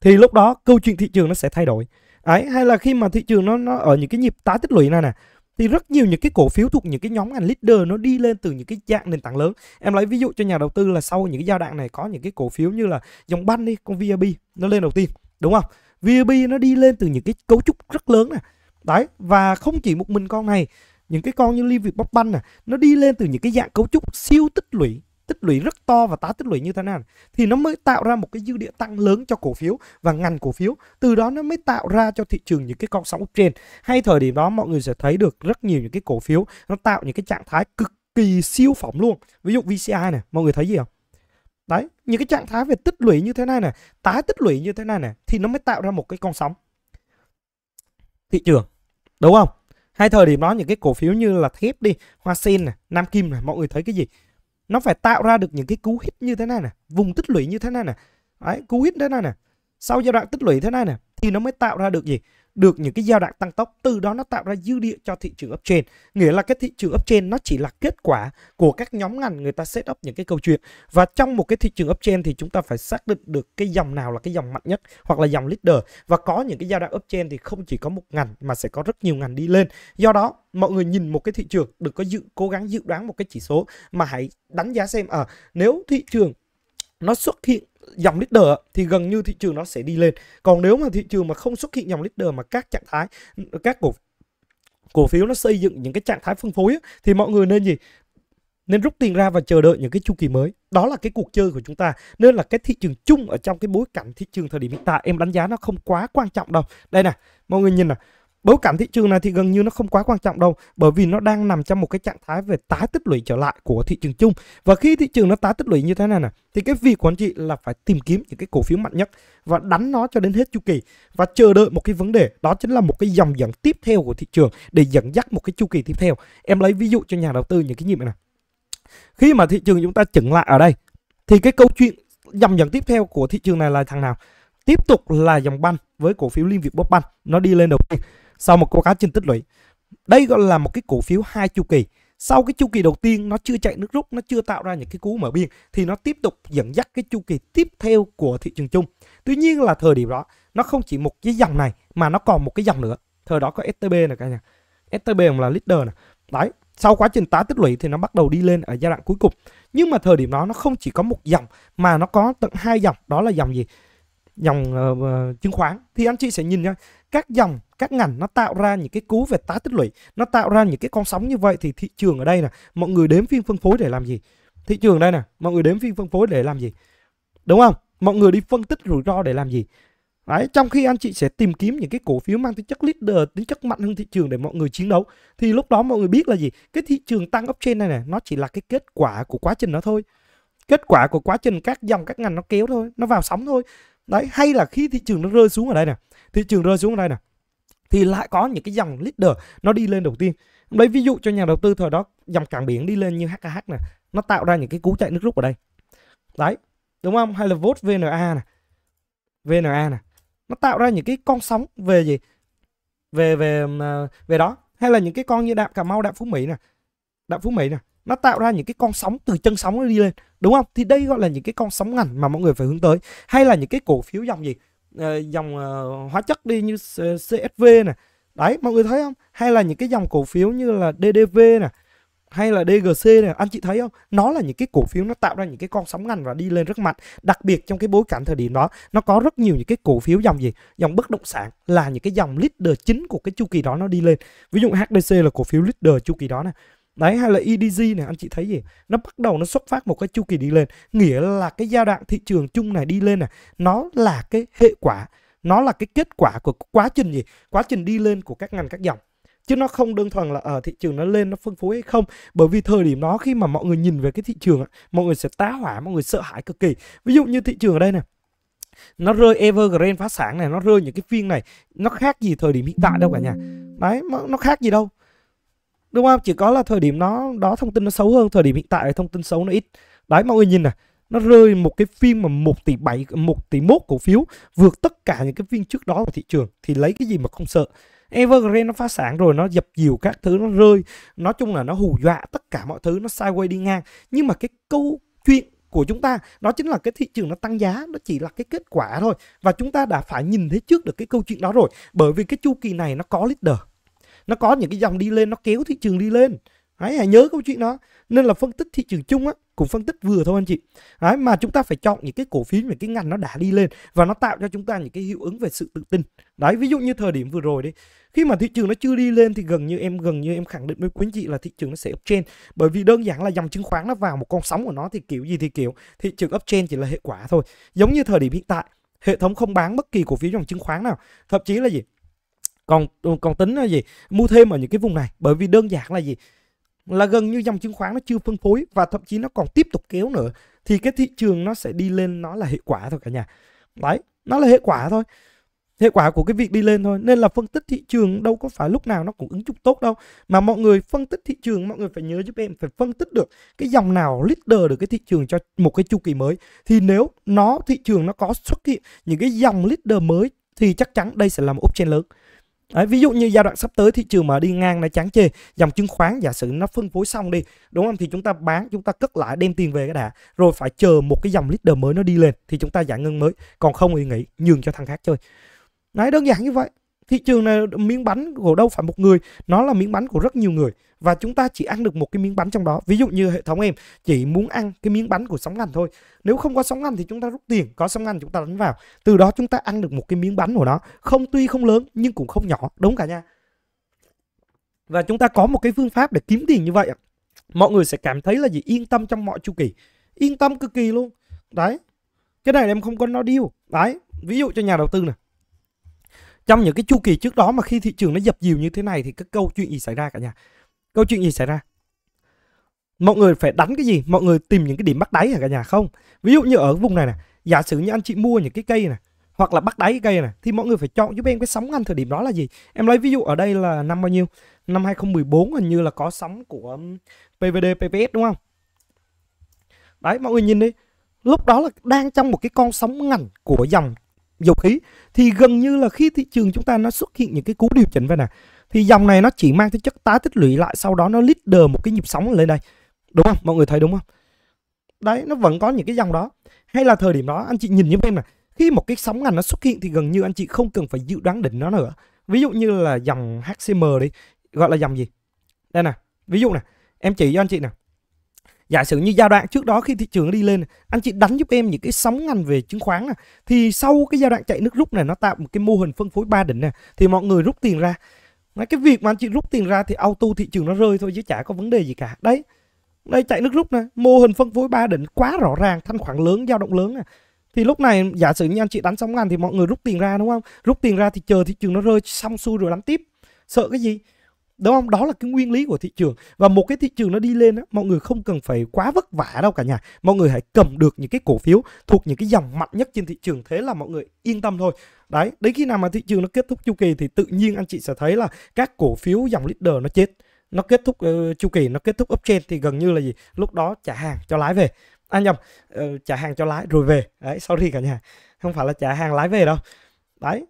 Thì lúc đó câu chuyện thị trường nó sẽ thay đổi. ấy hay là khi mà thị trường nó nó ở những cái nhịp tái tích lũy này nè, thì rất nhiều những cái cổ phiếu thuộc những cái nhóm ngành leader nó đi lên từ những cái dạng nền tảng lớn em lấy ví dụ cho nhà đầu tư là sau những cái giai đoạn này có những cái cổ phiếu như là dòng ban đi con VIB nó lên đầu tiên đúng không VIB nó đi lên từ những cái cấu trúc rất lớn này đấy và không chỉ một mình con này những cái con như Liviet Bóc Banh này nó đi lên từ những cái dạng cấu trúc siêu tích lũy tích lũy rất to và tái tích lũy như thế nào thì nó mới tạo ra một cái dư địa tăng lớn cho cổ phiếu và ngành cổ phiếu từ đó nó mới tạo ra cho thị trường những cái con sóng trên hay thời điểm đó mọi người sẽ thấy được rất nhiều những cái cổ phiếu nó tạo những cái trạng thái cực kỳ siêu phẩm luôn ví dụ VCI này mọi người thấy gì không đấy những cái trạng thái về tích lũy như thế này này tái tích lũy như thế này này thì nó mới tạo ra một cái con sóng thị trường đúng không hay thời điểm đó những cái cổ phiếu như là thép đi hoa sen này nam kim này mọi người thấy cái gì nó phải tạo ra được những cái cú hít như thế này nè vùng tích lũy như thế này nè Đấy, cú hít thế này nè sau giai đoạn tích lũy thế này nè thì nó mới tạo ra được gì được những cái giao đoạn tăng tốc từ đó nó tạo ra dư địa cho thị trường uptrend nghĩa là cái thị trường uptrend nó chỉ là kết quả của các nhóm ngành người ta set up những cái câu chuyện và trong một cái thị trường uptrend thì chúng ta phải xác định được cái dòng nào là cái dòng mạnh nhất hoặc là dòng leader và có những cái giao đoạn uptrend thì không chỉ có một ngành mà sẽ có rất nhiều ngành đi lên do đó mọi người nhìn một cái thị trường đừng có dự cố gắng dự đoán một cái chỉ số mà hãy đánh giá xem ở à, nếu thị trường nó xuất hiện dòng leader thì gần như thị trường nó sẽ đi lên còn nếu mà thị trường mà không xuất hiện dòng leader mà các trạng thái các cổ cổ phiếu nó xây dựng những cái trạng thái phân phối thì mọi người nên gì nên rút tiền ra và chờ đợi những cái chu kỳ mới đó là cái cuộc chơi của chúng ta nên là cái thị trường chung ở trong cái bối cảnh thị trường thời điểm hiện tại em đánh giá nó không quá quan trọng đâu đây nè mọi người nhìn nè bối cảnh thị trường này thì gần như nó không quá quan trọng đâu bởi vì nó đang nằm trong một cái trạng thái về tái tích lũy trở lại của thị trường chung và khi thị trường nó tái tích lũy như thế này nè thì cái việc của anh chị là phải tìm kiếm những cái cổ phiếu mạnh nhất và đánh nó cho đến hết chu kỳ và chờ đợi một cái vấn đề đó chính là một cái dòng dẫn tiếp theo của thị trường để dẫn dắt một cái chu kỳ tiếp theo em lấy ví dụ cho nhà đầu tư những cái nhịp này, khi mà thị trường chúng ta chững lại ở đây thì cái câu chuyện dòng dẫn tiếp theo của thị trường này là thằng nào tiếp tục là dòng banh với cổ phiếu liên việt bóp banh nó đi lên đầu tiên sau một quảng cáo trên tích lũy đây gọi là một cái cổ phiếu hai chu kỳ sau cái chu kỳ đầu tiên nó chưa chạy nước rút nó chưa tạo ra những cái cú mở biên thì nó tiếp tục dẫn dắt cái chu kỳ tiếp theo của thị trường chung tuy nhiên là thời điểm đó nó không chỉ một cái dòng này mà nó còn một cái dòng nữa thời đó có STB này cả nhà STB là leader này đấy sau quá trình tái tích lũy thì nó bắt đầu đi lên ở giai đoạn cuối cùng nhưng mà thời điểm đó nó không chỉ có một dòng mà nó có tận hai dòng đó là dòng gì dòng uh, chứng khoán thì anh chị sẽ nhìn nha các dòng các ngành nó tạo ra những cái cú về tái tích lũy nó tạo ra những cái con sóng như vậy thì thị trường ở đây nè mọi người đếm phiên phân phối để làm gì thị trường đây nè mọi người đếm phiên phân phối để làm gì đúng không mọi người đi phân tích rủi ro để làm gì Đấy, trong khi anh chị sẽ tìm kiếm những cái cổ phiếu mang tính chất leader, ờ, tính chất mạnh hơn thị trường để mọi người chiến đấu thì lúc đó mọi người biết là gì? Cái thị trường tăng uptrend này này nó chỉ là cái kết quả của quá trình đó thôi. Kết quả của quá trình các dòng các ngành nó kéo thôi, nó vào sóng thôi đấy hay là khi thị trường nó rơi xuống ở đây nè thị trường rơi xuống ở đây nè thì lại có những cái dòng leader nó đi lên đầu tiên lấy ví dụ cho nhà đầu tư thời đó dòng cảng biển đi lên như HKH nè nó tạo ra những cái cú chạy nước rút ở đây đấy đúng không hay là vốt VNA nè VNA nè nó tạo ra những cái con sóng về gì về về về đó hay là những cái con như đạm Cà Mau đạm Phú Mỹ nè đạm Phú Mỹ nè nó tạo ra những cái con sóng từ chân sóng nó đi lên đúng không thì đây gọi là những cái con sóng ngành mà mọi người phải hướng tới hay là những cái cổ phiếu dòng gì ờ, dòng ờ, hóa chất đi như CSV này đấy mọi người thấy không hay là những cái dòng cổ phiếu như là DDV này hay là DGC này anh chị thấy không nó là những cái cổ phiếu nó tạo ra những cái con sóng ngành và đi lên rất mạnh đặc biệt trong cái bối cảnh thời điểm đó nó có rất nhiều những cái cổ phiếu dòng gì dòng bất động sản là những cái dòng leader chính của cái chu kỳ đó nó đi lên ví dụ HDC là cổ phiếu leader chu kỳ đó này đấy hay là EDG này anh chị thấy gì nó bắt đầu nó xuất phát một cái chu kỳ đi lên nghĩa là cái giai đoạn thị trường chung này đi lên này nó là cái hệ quả nó là cái kết quả của quá trình gì quá trình đi lên của các ngành các dòng chứ nó không đơn thuần là ở ờ, thị trường nó lên nó phân phối hay không bởi vì thời điểm đó khi mà mọi người nhìn về cái thị trường mọi người sẽ tá hỏa mọi người sợ hãi cực kỳ ví dụ như thị trường ở đây này nó rơi Evergreen phá sản này nó rơi những cái phiên này nó khác gì thời điểm hiện tại đâu cả nhà đấy nó khác gì đâu đúng không chỉ có là thời điểm nó đó thông tin nó xấu hơn thời điểm hiện tại thông tin xấu nó ít đấy mọi người nhìn này nó rơi một cái phiên mà 1 tỷ 7 1 tỷ 1 cổ phiếu vượt tất cả những cái phiên trước đó của thị trường thì lấy cái gì mà không sợ Evergreen nó phá sản rồi nó dập dìu các thứ nó rơi nói chung là nó hù dọa tất cả mọi thứ nó sideways đi ngang nhưng mà cái câu chuyện của chúng ta đó chính là cái thị trường nó tăng giá nó chỉ là cái kết quả thôi và chúng ta đã phải nhìn thấy trước được cái câu chuyện đó rồi bởi vì cái chu kỳ này nó có leader nó có những cái dòng đi lên nó kéo thị trường đi lên Đấy, hãy nhớ câu chuyện đó nên là phân tích thị trường chung á cũng phân tích vừa thôi anh chị Đấy, mà chúng ta phải chọn những cái cổ phiếu những cái ngành nó đã đi lên và nó tạo cho chúng ta những cái hiệu ứng về sự tự tin đấy ví dụ như thời điểm vừa rồi đi khi mà thị trường nó chưa đi lên thì gần như em gần như em khẳng định với quý anh chị là thị trường nó sẽ uptrend bởi vì đơn giản là dòng chứng khoán nó vào một con sóng của nó thì kiểu gì thì kiểu thị trường uptrend chỉ là hệ quả thôi giống như thời điểm hiện tại hệ thống không bán bất kỳ cổ phiếu dòng chứng khoán nào thậm chí là gì còn ừ, còn tính là gì mua thêm ở những cái vùng này bởi vì đơn giản là gì là gần như dòng chứng khoán nó chưa phân phối và thậm chí nó còn tiếp tục kéo nữa thì cái thị trường nó sẽ đi lên nó là hệ quả thôi cả nhà đấy nó là hệ quả thôi hệ quả của cái việc đi lên thôi nên là phân tích thị trường đâu có phải lúc nào nó cũng ứng dụng tốt đâu mà mọi người phân tích thị trường mọi người phải nhớ giúp em phải phân tích được cái dòng nào leader được cái thị trường cho một cái chu kỳ mới thì nếu nó thị trường nó có xuất hiện những cái dòng leader mới thì chắc chắn đây sẽ là một uptrend lớn Đấy, ví dụ như giai đoạn sắp tới thị trường mà đi ngang nó chán chê dòng chứng khoán giả sử nó phân phối xong đi đúng không thì chúng ta bán chúng ta cất lại đem tiền về cái đã rồi phải chờ một cái dòng leader mới nó đi lên thì chúng ta giải ngân mới còn không thì nghỉ nhường cho thằng khác chơi đấy đơn giản như vậy thị trường này miếng bánh của đâu phải một người nó là miếng bánh của rất nhiều người và chúng ta chỉ ăn được một cái miếng bánh trong đó ví dụ như hệ thống em chỉ muốn ăn cái miếng bánh của sóng ngành thôi nếu không có sóng ngành thì chúng ta rút tiền có sóng ngành chúng ta đánh vào từ đó chúng ta ăn được một cái miếng bánh của nó không tuy không lớn nhưng cũng không nhỏ đúng cả nha và chúng ta có một cái phương pháp để kiếm tiền như vậy mọi người sẽ cảm thấy là gì yên tâm trong mọi chu kỳ yên tâm cực kỳ luôn đấy cái này em không có nói điêu đấy ví dụ cho nhà đầu tư này trong những cái chu kỳ trước đó mà khi thị trường nó dập dìu như thế này thì cái câu chuyện gì xảy ra cả nhà câu chuyện gì xảy ra mọi người phải đánh cái gì mọi người tìm những cái điểm bắt đáy hả cả nhà không ví dụ như ở vùng này nè giả sử như anh chị mua những cái cây này hoặc là bắt đáy cây này thì mọi người phải chọn giúp em cái sóng ngăn thời điểm đó là gì em lấy ví dụ ở đây là năm bao nhiêu năm 2014 hình như là có sóng của PVD PPS đúng không đấy mọi người nhìn đi lúc đó là đang trong một cái con sóng ngành của dòng dầu khí thì gần như là khi thị trường chúng ta nó xuất hiện những cái cú điều chỉnh vậy nè thì dòng này nó chỉ mang tính chất tái tích lũy lại sau đó nó leader một cái nhịp sóng lên đây đúng không mọi người thấy đúng không đấy nó vẫn có những cái dòng đó hay là thời điểm đó anh chị nhìn như em này khi một cái sóng ngành nó xuất hiện thì gần như anh chị không cần phải dự đoán đỉnh nó nữa ví dụ như là dòng HCM đi gọi là dòng gì đây nè ví dụ nè em chỉ cho anh chị nè giả sử như giai đoạn trước đó khi thị trường đi lên anh chị đánh giúp em những cái sóng ngành về chứng khoán này. thì sau cái giai đoạn chạy nước rút này nó tạo một cái mô hình phân phối ba đỉnh này thì mọi người rút tiền ra Nói cái việc mà anh chị rút tiền ra thì auto thị trường nó rơi thôi chứ chả có vấn đề gì cả đấy đây chạy nước rút này mô hình phân phối ba đỉnh quá rõ ràng thanh khoản lớn dao động lớn này thì lúc này giả sử như anh chị đánh sóng ngành thì mọi người rút tiền ra đúng không rút tiền ra thì chờ thị trường nó rơi xong xuôi rồi đánh tiếp sợ cái gì đúng không đó là cái nguyên lý của thị trường và một cái thị trường nó đi lên á mọi người không cần phải quá vất vả đâu cả nhà mọi người hãy cầm được những cái cổ phiếu thuộc những cái dòng mạnh nhất trên thị trường thế là mọi người yên tâm thôi đấy đấy khi nào mà thị trường nó kết thúc chu kỳ thì tự nhiên anh chị sẽ thấy là các cổ phiếu dòng leader nó chết nó kết thúc uh, chu kỳ nó kết thúc uptrend thì gần như là gì lúc đó trả hàng cho lái về anh à, nhầm uh, trả hàng cho lái rồi về đấy sorry cả nhà không phải là trả hàng lái về đâu đấy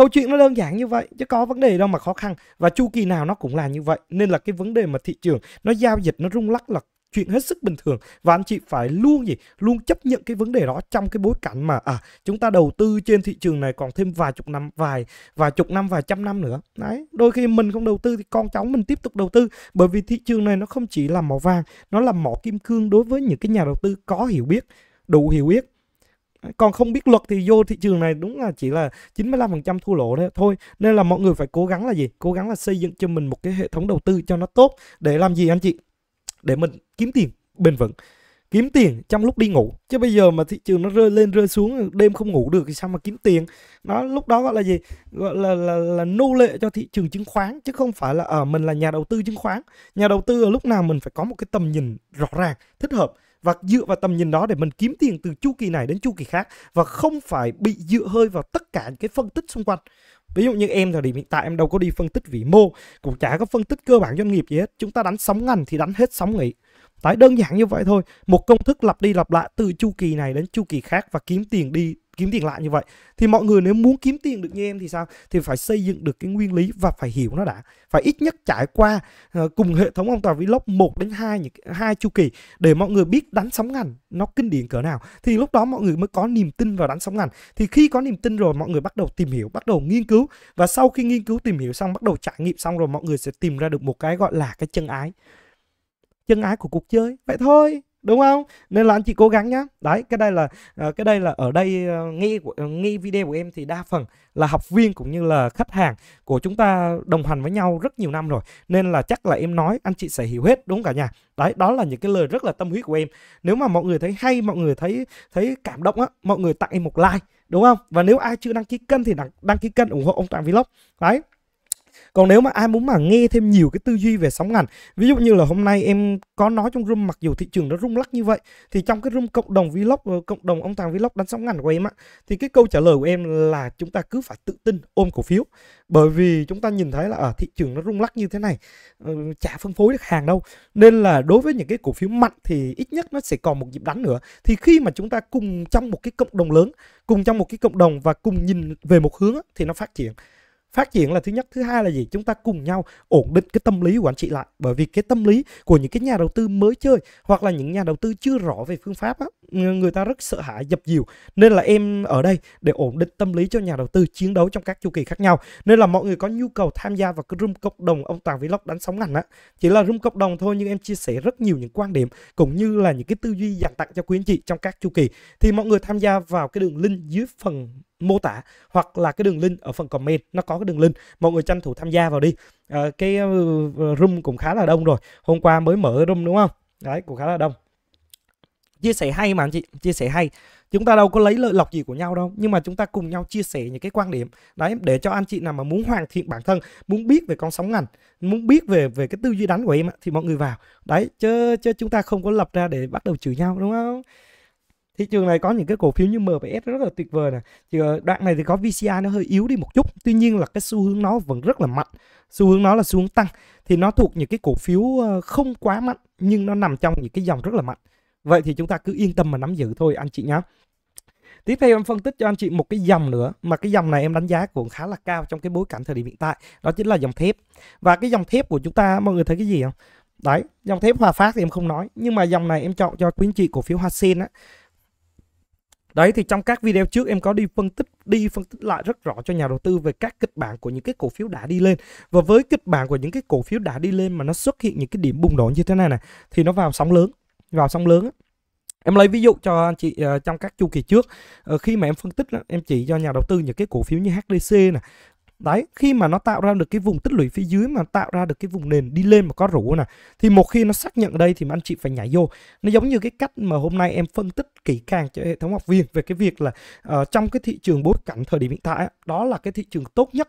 câu chuyện nó đơn giản như vậy chứ có vấn đề đâu mà khó khăn và chu kỳ nào nó cũng là như vậy nên là cái vấn đề mà thị trường nó giao dịch nó rung lắc là chuyện hết sức bình thường và anh chị phải luôn gì luôn chấp nhận cái vấn đề đó trong cái bối cảnh mà à chúng ta đầu tư trên thị trường này còn thêm vài chục năm vài vài chục năm vài trăm năm nữa đấy đôi khi mình không đầu tư thì con cháu mình tiếp tục đầu tư bởi vì thị trường này nó không chỉ là mỏ vàng nó là mỏ kim cương đối với những cái nhà đầu tư có hiểu biết đủ hiểu biết còn không biết luật thì vô thị trường này đúng là chỉ là 95% thua lỗ đấy thôi nên là mọi người phải cố gắng là gì cố gắng là xây dựng cho mình một cái hệ thống đầu tư cho nó tốt để làm gì anh chị để mình kiếm tiền bền vững kiếm tiền trong lúc đi ngủ chứ bây giờ mà thị trường nó rơi lên rơi xuống đêm không ngủ được thì sao mà kiếm tiền nó lúc đó gọi là gì gọi là là, là nô lệ cho thị trường chứng khoán chứ không phải là ở à, mình là nhà đầu tư chứng khoán nhà đầu tư ở lúc nào mình phải có một cái tầm nhìn rõ ràng thích hợp và dựa vào tầm nhìn đó để mình kiếm tiền từ chu kỳ này đến chu kỳ khác và không phải bị dựa hơi vào tất cả những cái phân tích xung quanh ví dụ như em thời điểm hiện tại em đâu có đi phân tích vĩ mô cũng chả có phân tích cơ bản doanh nghiệp gì hết chúng ta đánh sóng ngành thì đánh hết sóng nghỉ Đấy, đơn giản như vậy thôi. Một công thức lặp đi lặp lại từ chu kỳ này đến chu kỳ khác và kiếm tiền đi kiếm tiền lại như vậy thì mọi người nếu muốn kiếm tiền được như em thì sao thì phải xây dựng được cái nguyên lý và phải hiểu nó đã phải ít nhất trải qua uh, cùng hệ thống ông tòa vlog 1 đến hai những hai chu kỳ để mọi người biết đánh sóng ngành nó kinh điển cỡ nào thì lúc đó mọi người mới có niềm tin vào đánh sóng ngành thì khi có niềm tin rồi mọi người bắt đầu tìm hiểu bắt đầu nghiên cứu và sau khi nghiên cứu tìm hiểu xong bắt đầu trải nghiệm xong rồi mọi người sẽ tìm ra được một cái gọi là cái chân ái chân ái của cuộc chơi vậy thôi đúng không nên là anh chị cố gắng nhá đấy cái đây là ờ, cái đây là ở đây nghe của nghe video của em thì đa phần là học viên cũng như là khách hàng của chúng ta đồng hành với nhau rất nhiều năm rồi nên là chắc là em nói anh chị sẽ hiểu hết đúng cả nhà đấy đó là những cái lời rất là tâm huyết của em nếu mà mọi người thấy hay mọi người thấy thấy cảm động á mọi người tặng em một like đúng không và nếu ai chưa đăng ký kênh thì đăng, đăng ký kênh ủng hộ ông toàn vlog đấy còn nếu mà ai muốn mà nghe thêm nhiều cái tư duy về sóng ngành ví dụ như là hôm nay em có nói trong room mặc dù thị trường nó rung lắc như vậy thì trong cái room cộng đồng vlog ờ, cộng đồng ông tàng vlog đánh sóng ngành của em á thì cái câu trả lời của em là chúng ta cứ phải tự tin ôm cổ phiếu bởi vì chúng ta nhìn thấy là ở ờ, thị trường nó rung lắc như thế này ờ, chả phân phối được hàng đâu nên là đối với những cái cổ phiếu mạnh thì ít nhất nó sẽ còn một nhịp đánh nữa thì khi mà chúng ta cùng trong một cái cộng đồng lớn cùng trong một cái cộng đồng và cùng nhìn về một hướng thì nó phát triển phát triển là thứ nhất thứ hai là gì chúng ta cùng nhau ổn định cái tâm lý của anh chị lại bởi vì cái tâm lý của những cái nhà đầu tư mới chơi hoặc là những nhà đầu tư chưa rõ về phương pháp á, người ta rất sợ hãi dập dìu nên là em ở đây để ổn định tâm lý cho nhà đầu tư chiến đấu trong các chu kỳ khác nhau nên là mọi người có nhu cầu tham gia vào cái room cộng đồng ông Toàn Vlog đánh sóng ngành á chỉ là room cộng đồng thôi nhưng em chia sẻ rất nhiều những quan điểm cũng như là những cái tư duy dành tặng cho quý anh chị trong các chu kỳ thì mọi người tham gia vào cái đường link dưới phần mô tả hoặc là cái đường link ở phần comment nó có cái đường link mọi người tranh thủ tham gia vào đi à, cái ờ, room cũng khá là đông rồi hôm qua mới mở room đúng không đấy cũng khá là đông chia sẻ hay mà anh chị chia sẻ hay chúng ta đâu có lấy lợi lộc gì của nhau đâu nhưng mà chúng ta cùng nhau chia sẻ những cái quan điểm đấy để cho anh chị nào mà muốn hoàn thiện bản thân muốn biết về con sóng ngành muốn biết về về cái tư duy đánh của em thì mọi người vào đấy chứ chứ chúng ta không có lập ra để bắt đầu chửi nhau đúng không thị trường này có những cái cổ phiếu như MBS rất là tuyệt vời nè thì ờ, đoạn này thì có VCI nó hơi yếu đi một chút tuy nhiên là cái xu hướng nó vẫn rất là mạnh xu hướng nó là xu hướng tăng thì nó thuộc những cái cổ phiếu ờ, không quá mạnh nhưng nó nằm trong những cái dòng rất là mạnh vậy thì chúng ta cứ yên tâm mà nắm giữ thôi anh chị nhé Tiếp theo em phân tích cho anh chị một cái dòng nữa mà cái dòng này em đánh giá cũng khá là cao trong cái bối cảnh thời điểm hiện tại, đó chính là dòng thép. Và cái dòng thép của chúng ta mọi người thấy cái gì không? Đấy, dòng thép Hòa Phát thì em không nói, nhưng mà dòng này em chọn cho quý anh chị cổ phiếu Hoa Sen á Đấy thì trong các video trước em có đi phân tích đi phân tích lại rất rõ cho nhà đầu tư về các kịch bản của những cái cổ phiếu đã đi lên. Và với kịch bản của những cái cổ phiếu đã đi lên mà nó xuất hiện những cái điểm bùng nổ như thế này này thì nó vào sóng lớn, vào sóng lớn Em lấy ví dụ cho anh chị uh, trong các chu kỳ trước uh, khi mà em phân tích uh, em chỉ cho nhà đầu tư những cái cổ phiếu như HDC này đấy khi mà nó tạo ra được cái vùng tích lũy phía dưới mà tạo ra được cái vùng nền đi lên mà có rủ nè thì một khi nó xác nhận đây thì anh chị phải nhảy vô nó giống như cái cách mà hôm nay em phân tích kỹ càng cho hệ thống học viên về cái việc là uh, trong cái thị trường bối cảnh thời điểm hiện tại đó là cái thị trường tốt nhất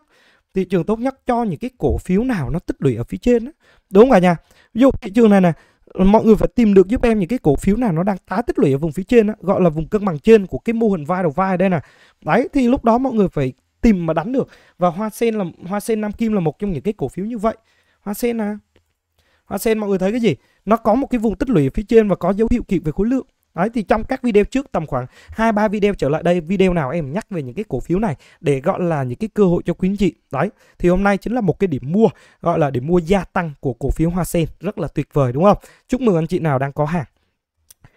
thị trường tốt nhất cho những cái cổ phiếu nào nó tích lũy ở phía trên đó. đúng cả nhà ví dụ thị trường này nè mọi người phải tìm được giúp em những cái cổ phiếu nào nó đang tái tích lũy ở vùng phía trên đó, gọi là vùng cân bằng trên của cái mô hình vai đầu vai đây nè đấy thì lúc đó mọi người phải tìm mà đánh được và hoa sen là hoa sen nam kim là một trong những cái cổ phiếu như vậy hoa sen à hoa sen mọi người thấy cái gì nó có một cái vùng tích lũy phía trên và có dấu hiệu kiệt về khối lượng Đấy thì trong các video trước tầm khoảng hai ba video trở lại đây, video nào em nhắc về những cái cổ phiếu này để gọi là những cái cơ hội cho quý anh chị. Đấy, thì hôm nay chính là một cái điểm mua gọi là điểm mua gia tăng của cổ phiếu Hoa Sen, rất là tuyệt vời đúng không? Chúc mừng anh chị nào đang có hàng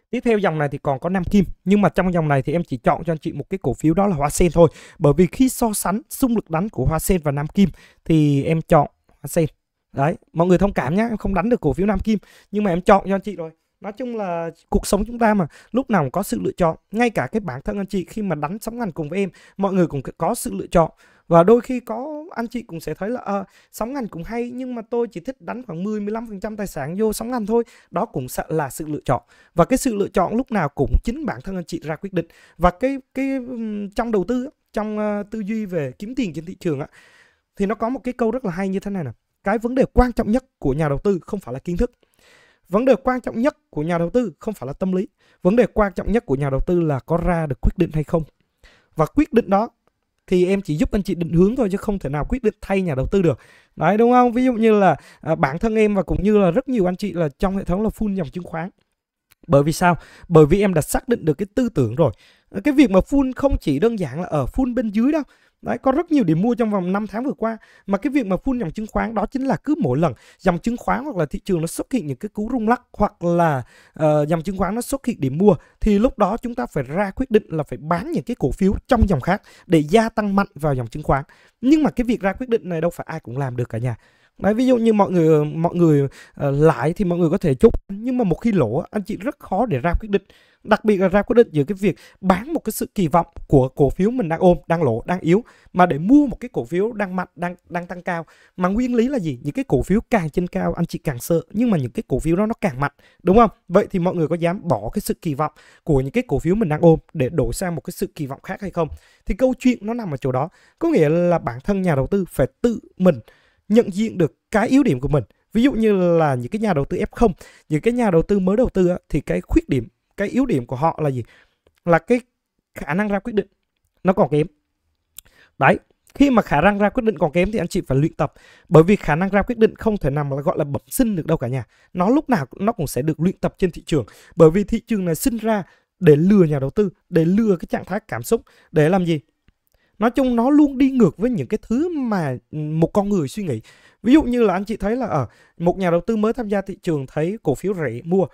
tiếp theo dòng này thì còn có nam kim nhưng mà trong dòng này thì em chỉ chọn cho anh chị một cái cổ phiếu đó là Hoa Sen thôi bởi vì khi so sánh xung lực đánh của Hoa Sen và Nam Kim thì em chọn Hoa Sen đấy mọi người thông cảm nhé em không đánh được cổ phiếu Nam Kim nhưng mà em chọn cho anh chị rồi nói chung là cuộc sống chúng ta mà lúc nào cũng có sự lựa chọn ngay cả cái bản thân anh chị khi mà đánh sóng ngành cùng với em mọi người cũng có sự lựa chọn và đôi khi có anh chị cũng sẽ thấy là à, sóng ngành cũng hay nhưng mà tôi chỉ thích đánh khoảng 10 15% tài sản vô sóng ngành thôi đó cũng sẽ là sự lựa chọn và cái sự lựa chọn lúc nào cũng chính bản thân anh chị ra quyết định và cái cái trong đầu tư trong ờ, tư duy về kiếm tiền trên thị trường á thì nó có một cái câu rất là hay như thế này nè cái vấn đề quan trọng nhất của nhà đầu tư không phải là kiến thức vấn đề quan trọng nhất của nhà đầu tư không phải là tâm lý vấn đề quan trọng nhất của nhà đầu tư là có ra được quyết định hay không và quyết định đó thì em chỉ giúp anh chị định hướng thôi chứ không thể nào quyết định thay nhà đầu tư được đấy đúng không ví dụ như là à, bản thân em và cũng như là rất nhiều anh chị là trong hệ thống là full dòng chứng khoán bởi vì sao bởi vì em đã xác định được cái tư tưởng rồi cái việc mà full không chỉ đơn giản là ở full bên dưới đâu Đấy, có rất nhiều điểm mua trong vòng 5 tháng vừa qua mà cái việc mà phun dòng chứng khoán đó chính là cứ mỗi lần dòng chứng khoán hoặc là thị trường nó xuất hiện những cái cú rung lắc hoặc là uh, dòng chứng khoán nó xuất hiện điểm mua thì lúc đó chúng ta phải ra quyết định là phải bán những cái cổ phiếu trong dòng khác để gia tăng mạnh vào dòng chứng khoán nhưng mà cái việc ra quyết định này đâu phải ai cũng làm được cả nhà Đấy, ví dụ như mọi người mọi người uh, lãi thì mọi người có thể chốt nhưng mà một khi lỗ anh chị rất khó để ra quyết định đặc biệt là ra quyết định giữa cái việc bán một cái sự kỳ vọng của cổ phiếu mình đang ôm đang lỗ đang yếu mà để mua một cái cổ phiếu đang mạnh đang đang tăng cao mà nguyên lý là gì những cái cổ phiếu càng trên cao anh chị càng sợ nhưng mà những cái cổ phiếu đó nó càng mạnh đúng không vậy thì mọi người có dám bỏ cái sự kỳ vọng của những cái cổ phiếu mình đang ôm để đổi sang một cái sự kỳ vọng khác hay không thì câu chuyện nó nằm ở chỗ đó có nghĩa là bản thân nhà đầu tư phải tự mình nhận diện được cái yếu điểm của mình ví dụ như là những cái nhà đầu tư F0 những cái nhà đầu tư mới đầu tư thì cái khuyết điểm cái yếu điểm của họ là gì là cái khả năng ra quyết định nó còn kém đấy khi mà khả năng ra quyết định còn kém thì anh chị phải luyện tập bởi vì khả năng ra quyết định không thể nào mà gọi là bẩm sinh được đâu cả nhà nó lúc nào nó cũng sẽ được luyện tập trên thị trường bởi vì thị trường này sinh ra để lừa nhà đầu tư để lừa cái trạng thái cảm xúc để làm gì nói chung nó luôn đi ngược với những cái thứ mà một con người suy nghĩ ví dụ như là anh chị thấy là ở ờ, một nhà đầu tư mới tham gia thị trường thấy cổ phiếu rẻ mua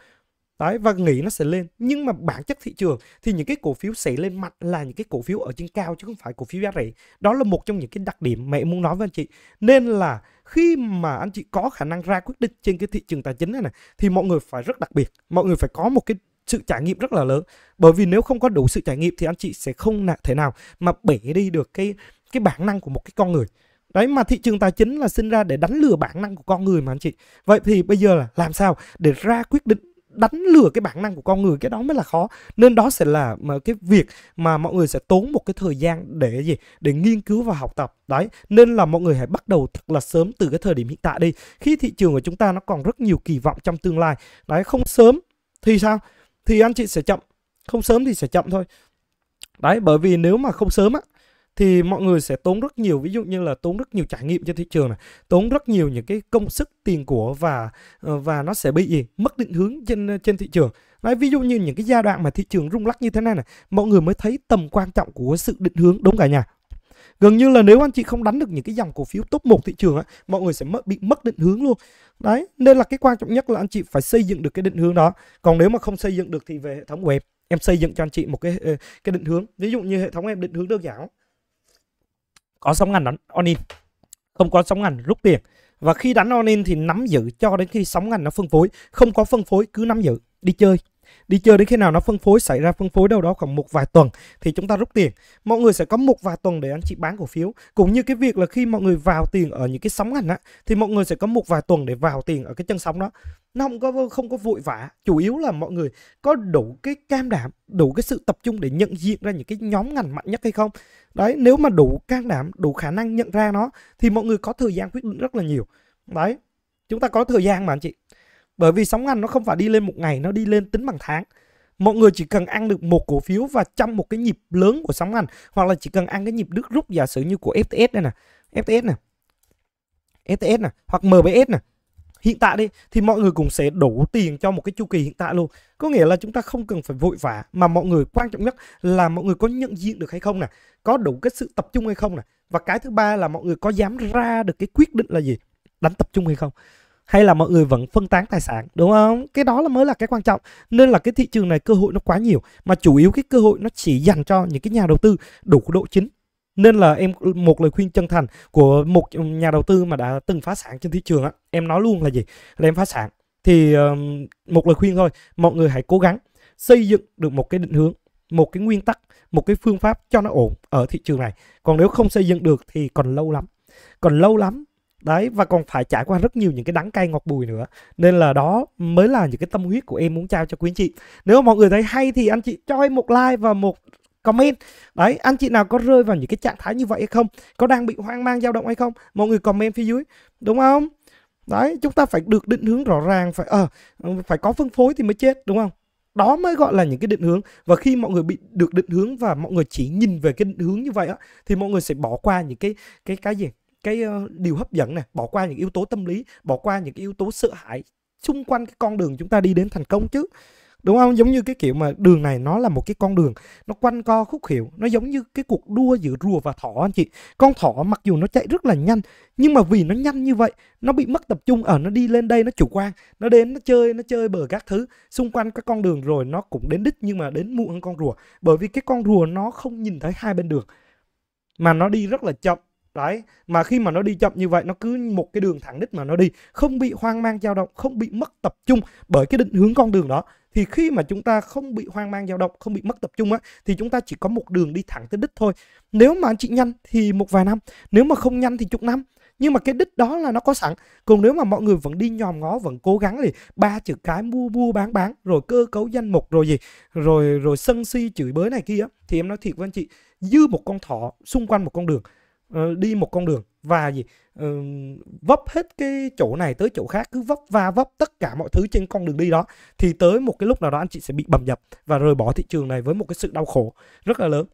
đấy và nghĩ nó sẽ lên nhưng mà bản chất thị trường thì những cái cổ phiếu sẽ lên mạnh là những cái cổ phiếu ở trên cao chứ không phải cổ phiếu giá rẻ đó là một trong những cái đặc điểm mẹ muốn nói với anh chị nên là khi mà anh chị có khả năng ra quyết định trên cái thị trường tài chính này, này thì mọi người phải rất đặc biệt mọi người phải có một cái sự trải nghiệm rất là lớn bởi vì nếu không có đủ sự trải nghiệm thì anh chị sẽ không thể nào mà bể đi được cái cái bản năng của một cái con người đấy mà thị trường tài chính là sinh ra để đánh lừa bản năng của con người mà anh chị vậy thì bây giờ là làm sao để ra quyết định đánh lừa cái bản năng của con người cái đó mới là khó nên đó sẽ là mà cái việc mà mọi người sẽ tốn một cái thời gian để gì để nghiên cứu và học tập đấy nên là mọi người hãy bắt đầu thật là sớm từ cái thời điểm hiện tại đi khi thị trường của chúng ta nó còn rất nhiều kỳ vọng trong tương lai đấy không sớm thì sao thì anh chị sẽ chậm không sớm thì sẽ chậm thôi đấy bởi vì nếu mà không sớm á thì mọi người sẽ tốn rất nhiều ví dụ như là tốn rất nhiều trải nghiệm trên thị trường này tốn rất nhiều những cái công sức tiền của và ờ, và nó sẽ bị gì mất định hướng trên ờ, trên thị trường Đấy, ví dụ như những cái giai đoạn mà thị trường rung lắc như thế này này mọi người mới thấy tầm quan trọng của sự định hướng đúng cả nhà gần như là nếu anh chị không đánh được những cái dòng cổ phiếu top một thị trường á mọi người sẽ mất, bị mất định hướng luôn đấy nên là cái quan trọng nhất là anh chị phải xây dựng được cái định hướng đó còn nếu mà không xây dựng được thì về hệ thống web em xây dựng cho anh chị một cái ờ, cái định hướng ví dụ như hệ thống em định hướng đơn giản có sóng ngắn đánh on in không có sóng ngắn rút tiền và khi đánh on in thì nắm giữ cho đến khi sóng ngắn nó phân phối không có phân phối cứ nắm giữ đi chơi đi chơi đến khi nào nó phân phối xảy ra phân phối đâu đó khoảng một vài tuần thì chúng ta rút tiền mọi người sẽ có một vài tuần để anh chị bán cổ phiếu cũng như cái việc là khi mọi người vào tiền ở những cái sóng ngành á thì mọi người sẽ có một vài tuần để vào tiền ở cái chân sóng đó nó không có không có vội vã chủ yếu là mọi người có đủ cái cam đảm đủ cái sự tập trung để nhận diện ra những cái nhóm ngành mạnh nhất hay không đấy nếu mà đủ can đảm đủ khả năng nhận ra nó thì mọi người có thời gian quyết định rất là nhiều đấy chúng ta có thời gian mà anh chị bởi vì sóng ngành nó không phải đi lên một ngày nó đi lên tính bằng tháng mọi người chỉ cần ăn được một cổ phiếu và trong một cái nhịp lớn của sóng ngành hoặc là chỉ cần ăn cái nhịp đứt rút giả sử như của FTS đây nè FTS nè FTS nè hoặc MBS nè hiện tại đi thì mọi người cũng sẽ đủ tiền cho một cái chu kỳ hiện tại luôn có nghĩa là chúng ta không cần phải vội vã mà mọi người quan trọng nhất là mọi người có nhận diện được hay không nè có đủ cái sự tập trung hay không nè và cái thứ ba là mọi người có dám ra được cái quyết định là gì đánh tập trung hay không hay là mọi người vẫn phân tán tài sản đúng không cái đó là mới là cái quan trọng nên là cái thị trường này cơ hội nó quá nhiều mà chủ yếu cái cơ hội nó chỉ dành cho những cái nhà đầu tư đủ độ chính nên là em một lời khuyên chân thành của một nhà đầu tư mà đã từng phá sản trên thị trường á em nói luôn là gì là em phá sản thì một lời khuyên thôi mọi người hãy cố gắng xây dựng được một cái định hướng một cái nguyên tắc một cái phương pháp cho nó ổn ở thị trường này còn nếu không xây dựng được thì còn lâu lắm còn lâu lắm đấy và còn phải trải qua rất nhiều những cái đắng cay ngọt bùi nữa nên là đó mới là những cái tâm huyết của em muốn trao cho quý anh chị nếu mà mọi người thấy hay thì anh chị cho em một like và một comment đấy anh chị nào có rơi vào những cái trạng thái như vậy hay không có đang bị hoang mang dao động hay không mọi người comment phía dưới đúng không đấy chúng ta phải được định hướng rõ ràng phải ờ à, phải có phân phối thì mới chết đúng không đó mới gọi là những cái định hướng và khi mọi người bị được định hướng và mọi người chỉ nhìn về cái định hướng như vậy á thì mọi người sẽ bỏ qua những cái cái cái gì cái uh, điều hấp dẫn này bỏ qua những yếu tố tâm lý bỏ qua những cái yếu tố sợ hãi xung quanh cái con đường chúng ta đi đến thành công chứ đúng không giống như cái kiểu mà đường này nó là một cái con đường nó quanh co khúc hiệu nó giống như cái cuộc đua giữa rùa và thỏ anh chị con thỏ mặc dù nó chạy rất là nhanh nhưng mà vì nó nhanh như vậy nó bị mất tập trung ở ờ, nó đi lên đây nó chủ quan nó đến nó chơi nó chơi bờ các thứ xung quanh các con đường rồi nó cũng đến đích nhưng mà đến muộn hơn con rùa bởi vì cái con rùa nó không nhìn thấy hai bên đường mà nó đi rất là chậm đấy mà khi mà nó đi chậm như vậy nó cứ một cái đường thẳng đích mà nó đi không bị hoang mang dao động không bị mất tập trung bởi cái định hướng con đường đó thì khi mà chúng ta không bị hoang mang dao động không bị mất tập trung á thì chúng ta chỉ có một đường đi thẳng tới đích thôi nếu mà anh chị nhanh thì một vài năm nếu mà không nhanh thì chục năm nhưng mà cái đích đó là nó có sẵn còn nếu mà mọi người vẫn đi nhòm ngó vẫn cố gắng thì ba chữ cái mua mua bán bán rồi cơ cấu danh mục rồi gì rồi rồi sân si chửi bới này kia thì em nói thiệt với anh chị dư một con thỏ xung quanh một con đường Ờ, đi một con đường và gì uh, vấp hết cái chỗ này tới chỗ khác cứ vấp va vấp tất cả mọi thứ trên con đường đi đó thì tới một cái lúc nào đó anh chị sẽ bị bầm dập và rời bỏ thị trường này với một cái sự đau khổ rất là lớn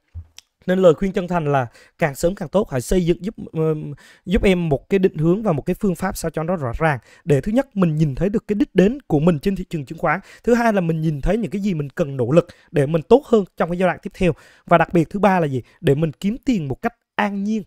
nên lời khuyên chân thành là càng sớm càng tốt hãy xây dựng giúp uh, giúp em một cái định hướng và một cái phương pháp sao cho nó rõ ràng để thứ nhất mình nhìn thấy được cái đích đến của mình trên thị trường chứng khoán thứ hai là mình nhìn thấy những cái gì mình cần nỗ lực để mình tốt hơn trong cái giai đoạn tiếp theo và đặc biệt thứ ba là gì để mình kiếm tiền một cách an nhiên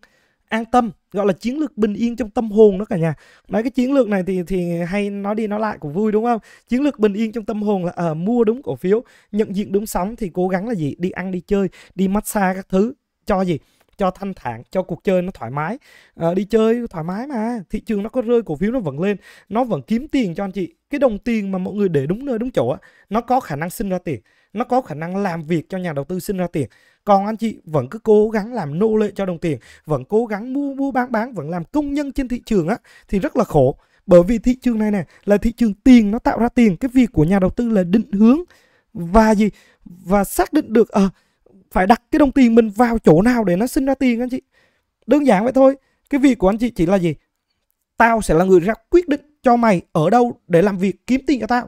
an tâm gọi là chiến lược bình yên trong tâm hồn đó cả nhà nói cái chiến lược này thì thì hay nói đi nói lại cũng vui đúng không chiến lược bình yên trong tâm hồn là à, mua đúng cổ phiếu nhận diện đúng sóng thì cố gắng là gì đi ăn đi chơi đi massage các thứ cho gì cho thanh thản cho cuộc chơi nó thoải mái à, đi chơi thoải mái mà thị trường nó có rơi cổ phiếu nó vẫn lên nó vẫn kiếm tiền cho anh chị cái đồng tiền mà mọi người để đúng nơi đúng chỗ nó có khả năng sinh ra tiền nó có khả năng làm việc cho nhà đầu tư sinh ra tiền còn anh chị vẫn cứ cố gắng làm nô lệ cho đồng tiền vẫn cố gắng mua mua bán bán vẫn làm công nhân trên thị trường á thì rất là khổ bởi vì thị trường này nè là thị trường tiền nó tạo ra tiền cái việc của nhà đầu tư là định hướng và gì và xác định được à, phải đặt cái đồng tiền mình vào chỗ nào để nó sinh ra tiền anh chị đơn giản vậy thôi cái việc của anh chị chỉ là gì tao sẽ là người ra quyết định cho mày ở đâu để làm việc kiếm tiền cho tao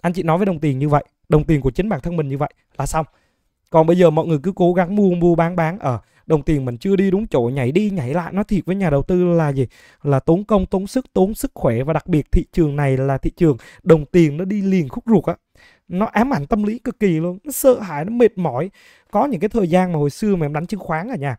anh chị nói với đồng tiền như vậy đồng tiền của chính bản thân mình như vậy là xong còn bây giờ mọi người cứ cố gắng mua mua bán bán ở ờ, đồng tiền mình chưa đi đúng chỗ nhảy đi nhảy lại nó thiệt với nhà đầu tư là gì là tốn công tốn sức tốn sức khỏe và đặc biệt thị trường này là thị trường đồng tiền nó đi liền khúc ruột á nó ám ảnh tâm lý cực kỳ luôn nó sợ hãi nó mệt mỏi có những cái thời gian mà hồi xưa mà em đánh chứng khoán ở nhà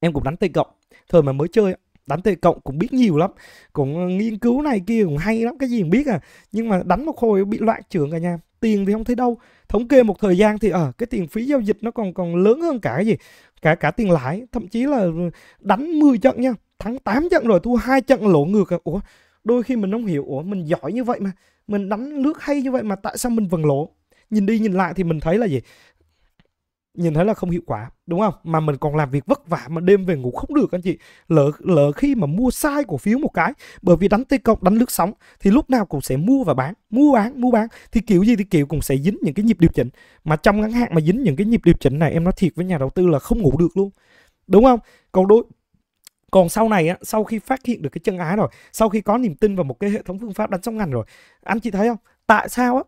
em cũng đánh tây cộng thời mà mới chơi đánh tây cộng cũng biết nhiều lắm cũng ờ, nghiên cứu này kia cũng hay lắm cái gì cũng biết à nhưng mà đánh một hồi bị loạn trưởng cả nhà tiền thì không thấy đâu thống kê một thời gian thì ở ờ, à, cái tiền phí giao dịch nó còn còn lớn hơn cả cái gì cả cả tiền lãi thậm chí là ờ, đánh 10 trận nha thắng 8 trận rồi thua hai trận lỗ ngược à. ủa đôi khi mình không hiểu ủa mình giỏi như vậy mà mình đánh nước hay như vậy mà tại sao mình vần lỗ nhìn đi nhìn lại thì mình thấy là gì nhìn thấy là không hiệu quả đúng không mà mình còn làm việc vất vả mà đêm về ngủ không được anh chị lỡ lỡ khi mà mua sai cổ phiếu một cái bởi vì đánh tê cộng đánh lướt sóng thì lúc nào cũng sẽ mua và bán mua bán mua bán thì kiểu gì thì kiểu cũng sẽ dính những cái nhịp điều chỉnh mà trong ngắn hạn mà dính những cái nhịp điều chỉnh này em nói thiệt với nhà đầu tư là không ngủ được luôn đúng không còn đối còn sau này á, sau khi phát hiện được cái chân ái rồi sau khi có niềm tin vào một cái hệ thống phương pháp đánh sóng ngành rồi anh chị thấy không tại sao á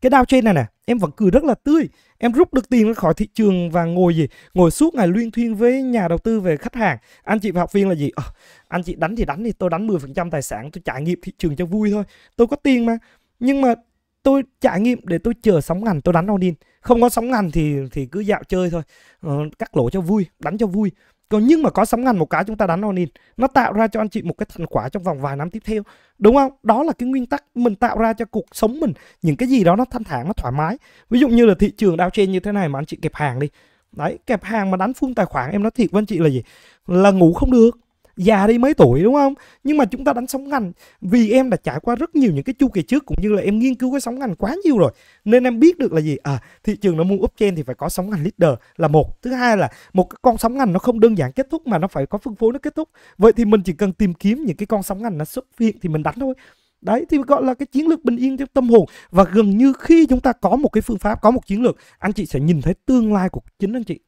cái đao trên này nè em vẫn cười rất là tươi em rút được tiền ra khỏi thị trường và ngồi gì ngồi suốt ngày luyên thuyên với nhà đầu tư về khách hàng anh chị và học viên là gì ờ, anh chị đánh thì đánh thì tôi đánh 10% tài sản tôi trải nghiệm thị trường cho vui thôi tôi có tiền mà nhưng mà tôi trải nghiệm để tôi chờ sóng ngành tôi đánh all in không có sóng ngành thì thì cứ dạo chơi thôi ờ, cắt lỗ cho vui đánh cho vui còn nhưng mà có sóng ngắn một cái chúng ta đánh all in nó tạo ra cho anh chị một cái thành quả trong vòng vài năm tiếp theo đúng không đó là cái nguyên tắc mình tạo ra cho cuộc sống mình những cái gì đó nó thanh thản nó thoải mái ví dụ như là thị trường đao trên như thế này mà anh chị kẹp hàng đi đấy kẹp hàng mà đánh phun tài khoản em nói thiệt với anh chị là gì là ngủ không được già đi mấy tuổi đúng không nhưng mà chúng ta đánh sóng ngành vì em đã trải qua rất nhiều những cái chu kỳ trước cũng như là em nghiên cứu cái sóng ngành quá nhiều rồi nên em biết được là gì à thị trường nó mua uptrend thì phải có sóng ngành leader là một thứ hai là một cái con sóng ngành nó không đơn giản kết thúc mà nó phải có phân phối nó kết thúc vậy thì mình chỉ cần tìm kiếm những cái con sóng ngành nó xuất hiện thì mình đánh thôi đấy thì gọi là cái chiến lược bình yên trong tâm hồn và gần như khi chúng ta có một cái phương pháp có một chiến lược anh chị sẽ nhìn thấy tương lai của chính anh chị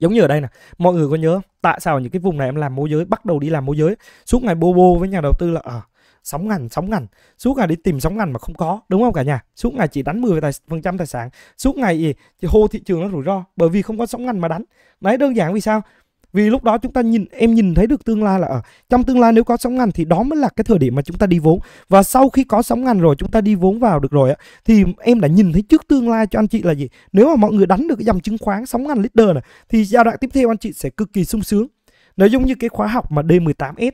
giống như ở đây nè mọi người có nhớ tại sao những cái vùng này em làm môi giới bắt đầu đi làm môi giới suốt ngày bô bô với nhà đầu tư là ở ờ, à, sóng ngành sóng ngành suốt ngày đi tìm sóng ngành mà không có đúng không cả nhà suốt ngày chỉ đánh 10 phần trăm tài sản suốt ngày gì thì hô thị trường nó rủi ro bởi vì không có sóng ngành mà đánh đấy đơn giản vì sao vì lúc đó chúng ta nhìn em nhìn thấy được tương lai là ở trong tương lai nếu có sóng ngành thì đó mới là cái thời điểm mà chúng ta đi vốn và sau khi có sóng ngành rồi chúng ta đi vốn vào được rồi thì em đã nhìn thấy trước tương lai cho anh chị là gì nếu mà mọi người đánh được cái dòng chứng khoán sóng ngành leader này thì giai đoạn tiếp theo anh chị sẽ cực kỳ sung sướng nội giống như cái khóa học mà D18S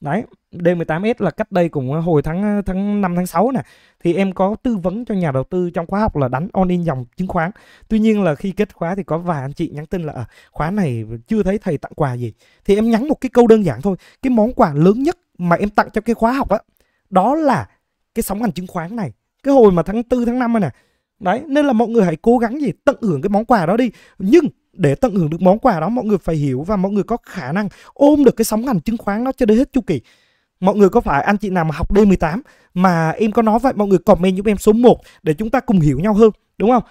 đấy D18S là cách đây cũng ờ, hồi tháng ờ, tháng 5 tháng 6 nè thì em có tư vấn cho nhà đầu tư trong khóa học là đánh on in dòng chứng khoán. Tuy nhiên là khi kết khóa thì có vài anh chị nhắn tin là à, khóa này chưa thấy thầy tặng quà gì. Thì em nhắn một cái câu đơn giản thôi, cái món quà lớn nhất mà em tặng cho cái khóa học á đó, đó là cái sóng ngành chứng khoán này. Cái hồi mà tháng 4 tháng 5 nè. Đấy, nên là mọi người hãy cố gắng gì tận hưởng cái món quà đó đi. Nhưng để tận hưởng được món quà đó mọi người phải hiểu và mọi người có khả năng ôm được cái sóng ngành chứng khoán đó cho đến hết chu kỳ mọi người có phải anh chị nào mà học D18 mà em có nói vậy mọi người comment giúp em số 1 để chúng ta cùng hiểu nhau hơn đúng không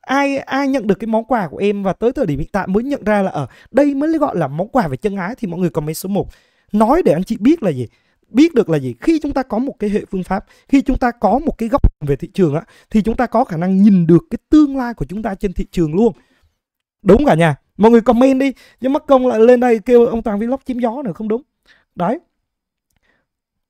ai ai nhận được cái món quà của em và tới thời điểm hiện tại mới nhận ra là ở ờ, đây mới gọi là món quà về chân ái thì mọi người comment số 1 nói để anh chị biết là gì biết được là gì khi chúng ta có một cái hệ phương pháp khi chúng ta có một cái góc về thị trường á thì chúng ta có khả năng nhìn được cái tương lai của chúng ta trên thị trường luôn đúng cả nhà mọi người comment đi chứ mất công lại lên đây kêu ông toàn vlog chiếm gió nữa không đúng đấy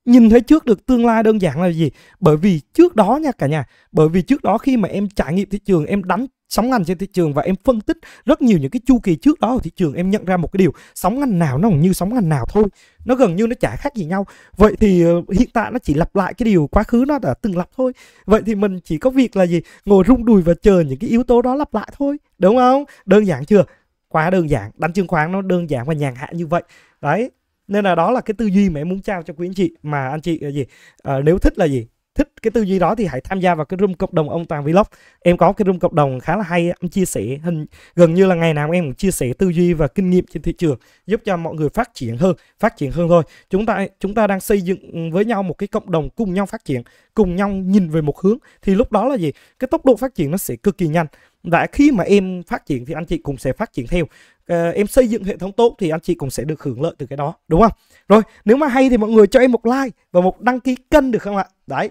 nhìn thấy trước được tương lai đơn giản là gì bởi vì trước đó nha cả nhà bởi vì trước đó khi mà em trải nghiệm thị trường em đánh sóng ngành trên thị trường và em phân tích rất nhiều những cái chu kỳ trước đó ở thị trường em nhận ra một cái điều sóng ngành nào nó cũng như sóng ngành nào thôi nó gần như nó chả khác gì nhau vậy thì ờ, hiện tại nó chỉ lặp lại cái điều quá khứ nó đã từng lặp thôi vậy thì mình chỉ có việc là gì ngồi rung đùi và chờ những cái yếu tố đó lặp lại thôi đúng không đơn giản chưa quá đơn giản đánh chứng khoán nó đơn giản và nhàn hạ như vậy đấy nên là đó là cái tư duy mà em muốn trao cho quý anh chị mà anh chị ờ, gì à, nếu thích là gì thích cái tư duy đó thì hãy tham gia vào cái room cộng đồng ông Toàn Vlog. Em có cái room cộng đồng khá là hay, em chia sẻ hình gần như là ngày nào em cũng chia sẻ tư duy và kinh nghiệm trên thị trường giúp cho mọi người phát triển hơn, phát triển hơn thôi. Chúng ta chúng ta đang xây dựng ừ, với nhau một cái cộng đồng cùng nhau phát triển, cùng nhau nhìn về một hướng thì lúc đó là gì? Cái tốc độ phát triển nó sẽ cực kỳ nhanh. Và khi mà em phát triển thì anh chị cũng sẽ phát triển theo uh, em xây dựng hệ thống tốt thì anh chị cũng sẽ được hưởng lợi từ cái đó đúng không rồi nếu mà hay thì mọi người cho em một like và một đăng ký kênh được không ạ đấy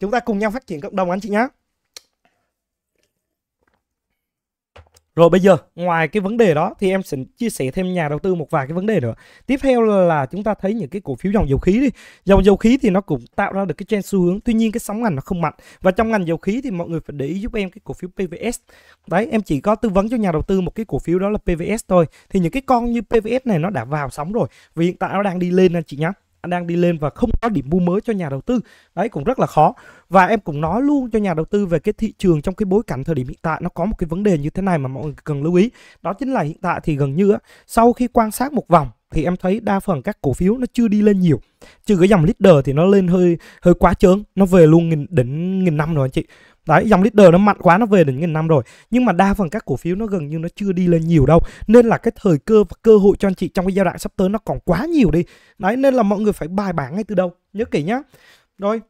chúng ta cùng nhau phát triển cộng đồng anh chị nhé Rồi bây giờ, ngoài cái vấn đề đó thì em sẽ chia sẻ thêm nhà đầu tư một vài cái vấn đề nữa. Tiếp theo là chúng ta thấy những cái cổ phiếu dòng dầu khí đi. Dòng dầu khí thì nó cũng tạo ra được cái trend xu hướng, tuy nhiên cái sóng ngành nó không mạnh. Và trong ngành dầu khí thì mọi người phải để ý giúp em cái cổ phiếu PVS. Đấy, em chỉ có tư vấn cho nhà đầu tư một cái cổ phiếu đó là PVS thôi. Thì những cái con như PVS này nó đã vào sóng rồi. Vì hiện tại nó đang đi lên anh chị nhé đang đi lên và không có điểm mua mới cho nhà đầu tư đấy cũng rất là khó và em cũng nói luôn cho nhà đầu tư về cái thị trường trong cái bối cảnh thời điểm hiện tại nó có một cái vấn đề như thế này mà mọi người cần lưu ý đó chính là hiện tại thì gần như á, sau khi quan sát một vòng thì em thấy đa phần các cổ phiếu nó chưa đi lên nhiều trừ cái dòng leader thì nó lên hơi hơi quá trớn nó về luôn nghìn đỉnh nghìn năm rồi anh chị đấy dòng leader nó mạnh quá nó về đến nghìn năm rồi nhưng mà đa phần các cổ phiếu nó gần như nó chưa đi lên nhiều đâu nên là cái thời cơ và cơ hội cho anh chị trong cái giai đoạn sắp tới nó còn quá nhiều đi đấy nên là mọi người phải bài bản ngay từ đầu nhớ kỹ nhá rồi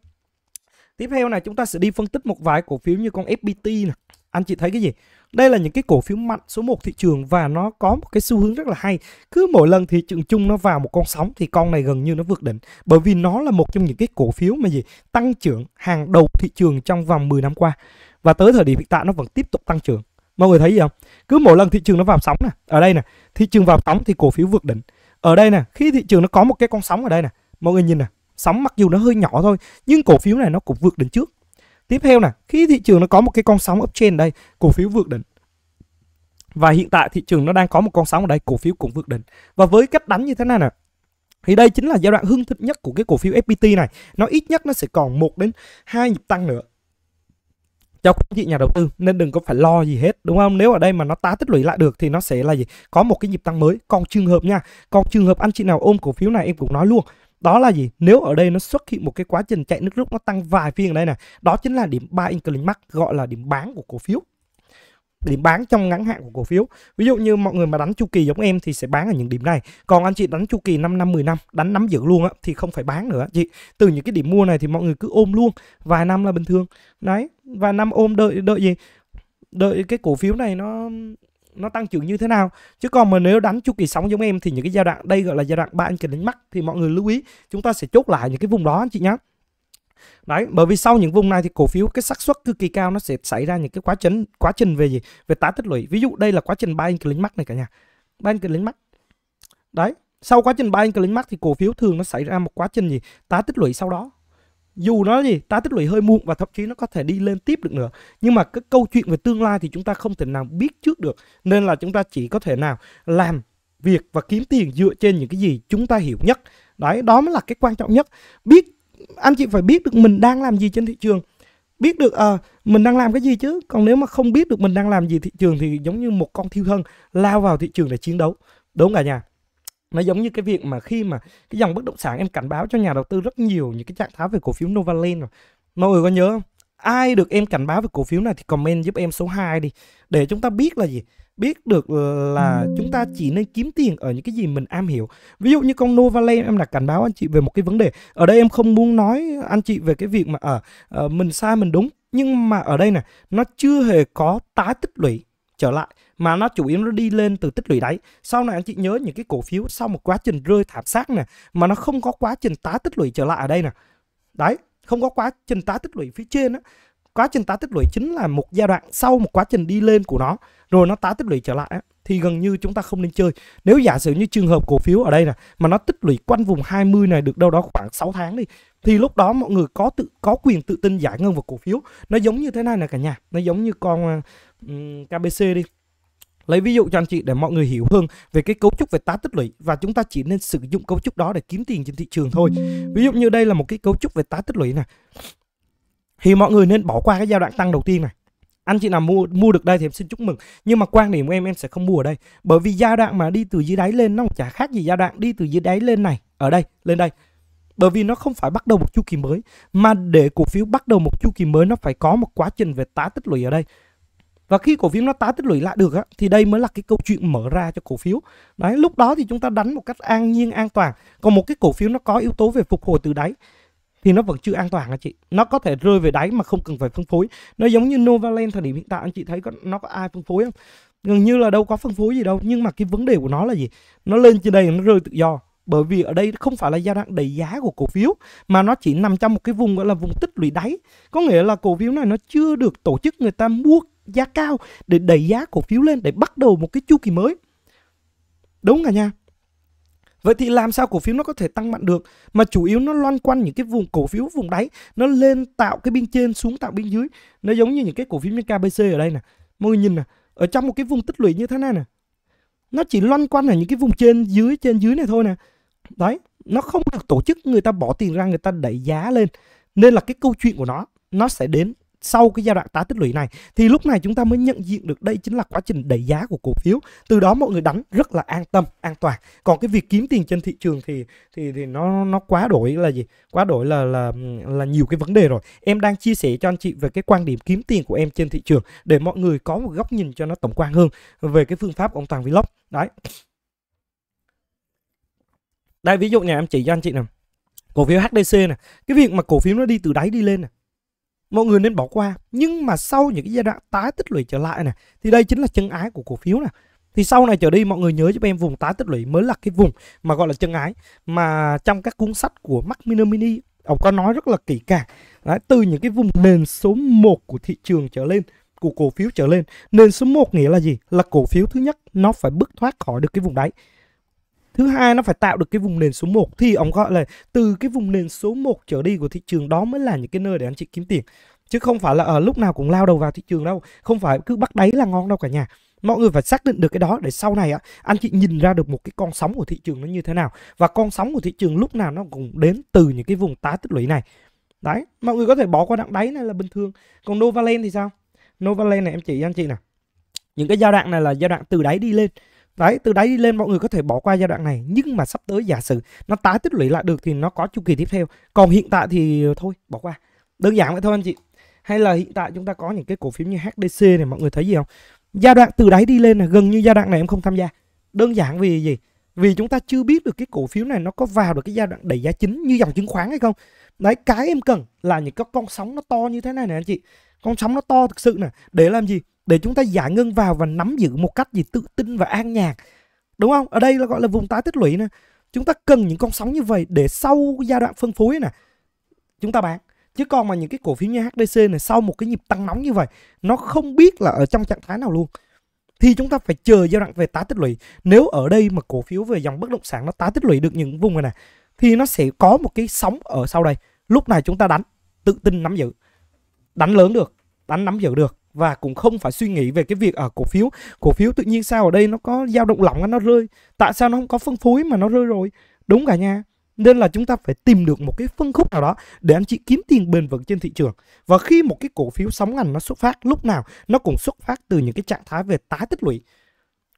tiếp theo này chúng ta sẽ đi phân tích một vài cổ phiếu như con FPT này anh chị thấy cái gì đây là những cái cổ phiếu mạnh số 1 thị trường và nó có một cái xu hướng rất là hay cứ mỗi lần thị trường chung nó vào một con sóng thì con này gần như nó vượt đỉnh bởi vì nó là một trong những cái cổ phiếu mà gì tăng trưởng hàng đầu thị trường trong vòng 10 năm qua và tới thời điểm hiện tại nó vẫn tiếp tục tăng trưởng mọi người thấy gì không cứ mỗi lần thị trường nó vào sóng nè ở đây nè thị trường vào sóng thì cổ phiếu vượt đỉnh ở đây nè khi thị trường nó có một cái con sóng ở đây nè mọi người nhìn nè sóng mặc dù nó hơi nhỏ thôi nhưng cổ phiếu này nó cũng vượt đỉnh trước Tiếp theo là khi thị trường nó có một cái con sóng uptrend đây, cổ phiếu vượt đỉnh. Và hiện tại thị trường nó đang có một con sóng ở đây, cổ phiếu cũng vượt đỉnh. Và với cách đánh như thế này nè, thì đây chính là giai đoạn hưng thịnh nhất của cái cổ phiếu FPT này. Nó ít nhất nó sẽ còn một đến hai nhịp tăng nữa cho quý vị nhà đầu tư nên đừng có phải lo gì hết đúng không nếu ở đây mà nó tá tích lũy lại được thì nó sẽ là gì có một cái nhịp tăng mới còn trường hợp nha còn trường hợp anh chị nào ôm cổ phiếu này em cũng nói luôn đó là gì nếu ở đây nó xuất hiện một cái quá trình chạy nước rút nó tăng vài phiên ở đây này đó chính là điểm buy incoming mark gọi là điểm bán của cổ phiếu điểm bán trong ngắn hạn của cổ phiếu. Ví dụ như mọi người mà đánh chu kỳ giống em thì sẽ bán ở những điểm này. Còn anh chị đánh chu kỳ 5 năm 10 năm, đánh nắm giữ luôn á thì không phải bán nữa chị. Từ những cái điểm mua này thì mọi người cứ ôm luôn, vài năm là bình thường. Đấy, vài năm ôm đợi đợi gì? Đợi cái cổ phiếu này nó nó tăng trưởng như thế nào chứ còn mà nếu đánh chu kỳ sóng giống em thì những cái giai đoạn đây gọi là giai đoạn ba anh cần đánh mắt thì mọi người lưu ý chúng ta sẽ chốt lại những cái vùng đó anh chị nhé đấy bởi vì sau những vùng này thì cổ phiếu cái xác suất cực kỳ cao nó sẽ xảy ra những cái quá trình quá trình về gì về tái tích lũy ví dụ đây là quá trình ba buying clean mắt này cả nhà ba buying clean mắt đấy sau quá trình ba buying clean mắt thì cổ phiếu thường nó xảy ra một quá trình gì tái tích lũy sau đó dù nó gì ta tích lũy hơi muộn và thậm chí nó có thể đi lên tiếp được nữa nhưng mà cái câu chuyện về tương lai thì chúng ta không thể nào biết trước được nên là chúng ta chỉ có thể nào làm việc và kiếm tiền dựa trên những cái gì chúng ta hiểu nhất đấy đó mới là cái quan trọng nhất biết anh chị phải biết được mình đang làm gì trên thị trường biết được à, mình đang làm cái gì chứ còn nếu mà không biết được mình đang làm gì thị trường thì giống như một con thiêu thân lao vào thị trường để chiến đấu đúng cả nhà nó giống như cái việc mà khi mà cái dòng bất động sản em cảnh báo cho nhà đầu tư rất nhiều những cái trạng thái về cổ phiếu Novaland rồi. Mọi người có nhớ không? Ai được em cảnh báo về cổ phiếu này thì comment giúp em số 2 đi để chúng ta biết là gì? Biết được là chúng ta chỉ nên kiếm tiền ở những cái gì mình am hiểu. Ví dụ như con Novaland em đã cảnh báo anh chị về một cái vấn đề. Ở đây em không muốn nói anh chị về cái việc mà ở ờ, à, ờ, mình sai mình đúng nhưng mà ở đây nè nó chưa hề có tái tích lũy trở lại mà nó chủ yếu nó đi lên từ tích lũy đáy sau này anh chị nhớ những cái cổ phiếu sau một quá trình rơi thảm sát nè mà nó không có quá trình tái tích lũy trở lại ở đây nè đấy không có quá trình tái tích lũy phía trên á quá trình tái tích lũy chính là một giai đoạn sau một quá trình đi lên của nó rồi nó tái tích lũy trở lại á thì gần như chúng ta không nên chơi. Nếu giả sử như trường hợp cổ phiếu ở đây nè mà nó tích lũy quanh vùng 20 này được đâu đó khoảng 6 tháng đi thì lúc đó mọi người có tự có quyền tự tin giải ngân vào cổ phiếu. Nó giống như thế này nè cả nhà, nó giống như con um, ờ, KBC đi lấy ví dụ cho anh chị để mọi người hiểu hơn về cái cấu trúc về tá tích lũy và chúng ta chỉ nên sử dụng cấu trúc đó để kiếm tiền trên thị trường thôi ví dụ như đây là một cái cấu trúc về tá tích lũy này thì mọi người nên bỏ qua cái giai đoạn tăng đầu tiên này anh chị nào mua mua được đây thì em xin chúc mừng nhưng mà quan điểm của em em sẽ không mua ở đây bởi vì giai đoạn mà đi từ dưới đáy lên nó chả khác gì giai đoạn đi từ dưới đáy lên này ở đây lên đây bởi vì nó không phải bắt đầu một chu kỳ mới mà để cổ phiếu bắt đầu một chu kỳ mới nó phải có một quá trình về tá tích lũy ở đây và khi cổ phiếu nó tái tích lũy lại được á, thì đây mới là cái câu chuyện mở ra cho cổ phiếu đấy lúc đó thì chúng ta đánh một cách an nhiên an toàn còn một cái cổ phiếu nó có yếu tố về phục hồi từ đáy thì nó vẫn chưa an toàn anh chị nó có thể rơi về đáy mà không cần phải phân phối nó giống như Novaland thời điểm hiện tại anh chị thấy có, nó có ai phân phối không gần như là đâu có phân phối gì đâu nhưng mà cái vấn đề của nó là gì nó lên trên đây nó rơi tự do bởi vì ở đây không phải là giai đoạn đầy giá của cổ phiếu mà nó chỉ nằm trong một cái vùng gọi là vùng tích lũy đáy có nghĩa là cổ phiếu này nó chưa được tổ chức người ta mua giá cao để đẩy giá cổ phiếu lên để bắt đầu một cái chu kỳ mới đúng cả nha Vậy thì làm sao cổ phiếu nó có thể tăng mạnh được Mà chủ yếu nó loan quanh những cái vùng cổ phiếu vùng đáy Nó lên tạo cái biên trên xuống tạo biên dưới Nó giống như những cái cổ phiếu như KBC ở đây nè Mọi người nhìn nè Ở trong một cái vùng tích lũy như thế này nè Nó chỉ loan quanh ở những cái vùng trên dưới trên dưới này thôi nè Đấy Nó không được tổ chức người ta bỏ tiền ra người ta đẩy giá lên Nên là cái câu chuyện của nó Nó sẽ đến sau cái giai đoạn tái tích lũy này thì lúc này chúng ta mới nhận diện được đây chính là quá trình đẩy giá của cổ phiếu từ đó mọi người đánh rất là an tâm an toàn còn cái việc kiếm tiền trên thị trường thì thì thì nó nó quá đổi là gì quá đổi là là là nhiều cái vấn đề rồi em đang chia sẻ cho anh chị về cái quan điểm kiếm tiền của em trên thị trường để mọi người có một góc nhìn cho nó tổng quan hơn về cái phương pháp ông toàn vlog đấy đây ví dụ nhà em chỉ cho anh chị nè cổ phiếu HDC nè cái việc mà cổ phiếu nó đi từ đáy đi lên nè mọi người nên bỏ qua nhưng mà sau những cái giai đoạn tái tích lũy trở lại này thì đây chính là chân ái của cổ phiếu này thì sau này trở đi mọi người nhớ giúp em vùng tái tích lũy mới là cái vùng mà gọi là chân ái mà trong các cuốn sách của Mac Miner Mini ông có nói rất là kỹ càng Đấy, từ những cái vùng nền số 1 của thị trường trở lên của cổ phiếu trở lên nền số 1 nghĩa là gì là cổ phiếu thứ nhất nó phải bước thoát khỏi được cái vùng đáy thứ hai nó phải tạo được cái vùng nền số 1 thì ông gọi là từ cái vùng nền số 1 trở đi của thị trường đó mới là những cái nơi để anh chị kiếm tiền chứ không phải là ở ờ, lúc nào cũng lao đầu vào thị trường đâu không phải cứ bắt đáy là ngon đâu cả nhà mọi người phải xác định được cái đó để sau này á anh chị nhìn ra được một cái con sóng của thị trường nó như thế nào và con sóng của thị trường lúc nào nó cũng đến từ những cái vùng tá tích lũy này đấy mọi người có thể bỏ qua đặng đáy này là bình thường còn novaland thì sao novaland này em chỉ anh chị nè những cái giai đoạn này là giai đoạn từ đáy đi lên đấy từ đấy đi lên mọi người có thể bỏ qua giai đoạn này nhưng mà sắp tới giả sử nó tái tích lũy lại được thì nó có chu kỳ tiếp theo còn hiện tại thì thôi bỏ qua đơn giản vậy thôi anh chị hay là hiện tại chúng ta có những cái cổ phiếu như HDC này mọi người thấy gì không giai đoạn từ đấy đi lên là gần như giai đoạn này em không tham gia đơn giản vì gì vì chúng ta chưa biết được cái cổ phiếu này nó có vào được cái giai đoạn đẩy giá chính như dòng chứng khoán hay không đấy cái em cần là những cái con sóng nó to như thế này nè anh chị con sóng nó to thực sự nè để làm gì để chúng ta giải ngân vào và nắm giữ một cách gì tự tin và an nhàn đúng không ở đây là gọi là vùng tái tích lũy nè chúng ta cần những con sóng như vậy để sau giai đoạn phân phối nè chúng ta bán chứ còn mà những cái cổ phiếu như HDC này sau một cái nhịp tăng nóng như vậy nó không biết là ở trong trạng thái nào luôn thì chúng ta phải chờ giai đoạn về tái tích lũy nếu ở đây mà cổ phiếu về dòng bất động sản nó tái tích lũy được những vùng này nè thì nó sẽ có một cái sóng ở sau đây lúc này chúng ta đánh tự tin nắm giữ đánh lớn được đánh nắm giữ được và cũng không phải suy nghĩ về cái việc ở à, cổ phiếu cổ phiếu tự nhiên sao ở đây nó có dao động lỏng nó rơi tại sao nó không có phân phối mà nó rơi rồi đúng cả nha. nên là chúng ta phải tìm được một cái phân khúc nào đó để anh chị kiếm tiền bền vững trên thị trường. Và khi một cái cổ phiếu sóng ngành nó xuất phát lúc nào nó cũng xuất phát từ những cái trạng thái về tái tích lũy.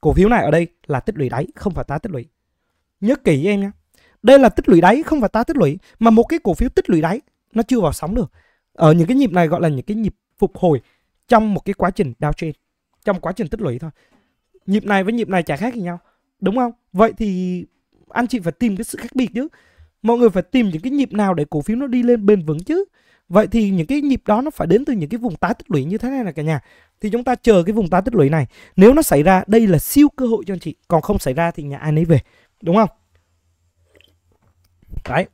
Cổ phiếu này ở đây là tích lũy đáy không phải tái tích lũy. Nhớ kỹ với em nha. Đây là tích lũy đáy không phải tái tích lũy mà một cái cổ phiếu tích lũy đáy nó chưa vào sóng được. Ở những cái nhịp này gọi là những cái nhịp phục hồi trong một cái quá trình downtrend trong quá trình tích lũy thôi nhịp này với nhịp này chả khác gì nhau đúng không vậy thì anh chị phải tìm cái sự khác biệt chứ mọi người phải tìm những cái nhịp nào để cổ phiếu nó đi lên bền vững chứ vậy thì những cái nhịp đó nó phải đến từ những cái vùng tái tích lũy như thế này là cả nhà thì chúng ta chờ cái vùng tái tích lũy này nếu nó xảy ra đây là siêu cơ hội cho anh chị còn không xảy ra thì nhà ai nấy về đúng không đấy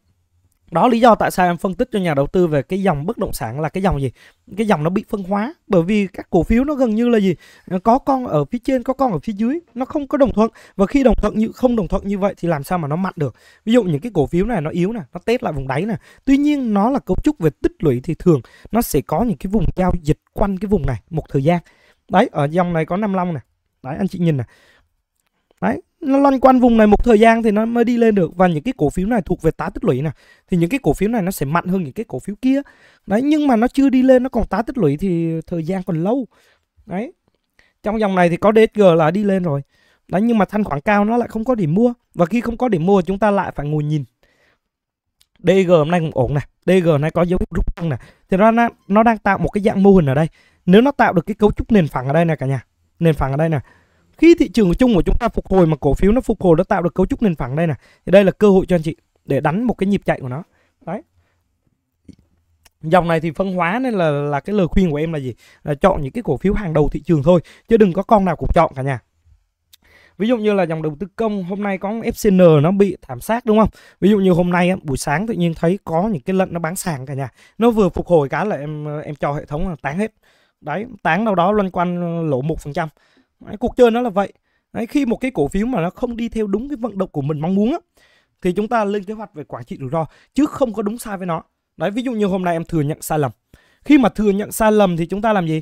đó lý do tại sao em phân tích cho nhà đầu tư về cái dòng bất động sản là cái dòng gì cái dòng nó bị phân hóa bởi vì các cổ phiếu nó gần như là gì nó có con ở phía trên có con ở phía dưới nó không có đồng thuận và khi đồng thuận như không đồng thuận như vậy thì làm sao mà nó mạnh được ví dụ những cái cổ phiếu này nó yếu nè nó test lại vùng đáy nè tuy nhiên nó là cấu trúc về tích lũy thì thường nó sẽ có những cái vùng giao dịch quanh cái vùng này một thời gian đấy ở dòng này có long nè đấy anh chị nhìn nè đấy nó loanh quanh vùng này một thời gian thì nó mới đi lên được và những cái cổ phiếu này thuộc về tá tích lũy nè thì những cái cổ phiếu này nó sẽ mạnh hơn những cái cổ phiếu kia đấy nhưng mà nó chưa đi lên nó còn tá tích lũy thì thời gian còn lâu đấy trong dòng này thì có DSG là đi lên rồi đấy nhưng mà thanh khoản cao nó lại không có điểm mua và khi không có điểm mua chúng ta lại phải ngồi nhìn DG hôm nay cũng ổn này DG hôm nay có dấu hiệu rút tăng này thì nó nó đang tạo một cái dạng mô hình ở đây nếu nó tạo được cái cấu trúc nền phẳng ở đây này cả nhà nền phẳng ở đây này khi thị trường chung của chúng ta phục hồi mà cổ phiếu nó phục hồi nó tạo được cấu trúc nền phẳng đây nè. thì đây là cơ hội cho anh chị để đánh một cái nhịp chạy của nó đấy dòng này thì phân hóa nên là là cái lời khuyên của em là gì là chọn những cái cổ phiếu hàng đầu thị trường thôi chứ đừng có con nào cũng chọn cả nhà ví dụ như là dòng đầu tư công hôm nay có FCN nó bị thảm sát đúng không ví dụ như hôm nay buổi sáng tự nhiên thấy có những cái lệnh nó bán sàn cả nhà nó vừa phục hồi cái là em em cho hệ thống là tán hết đấy tán đâu đó loanh quanh lỗ một phần trăm Đấy, cuộc chơi nó là vậy Đấy, khi một cái cổ phiếu mà nó không đi theo đúng cái vận động của mình mong muốn á, thì chúng ta lên kế hoạch về quản trị rủi ro chứ không có đúng sai với nó đấy ví dụ như hôm nay em thừa nhận sai lầm khi mà thừa nhận sai lầm thì chúng ta làm gì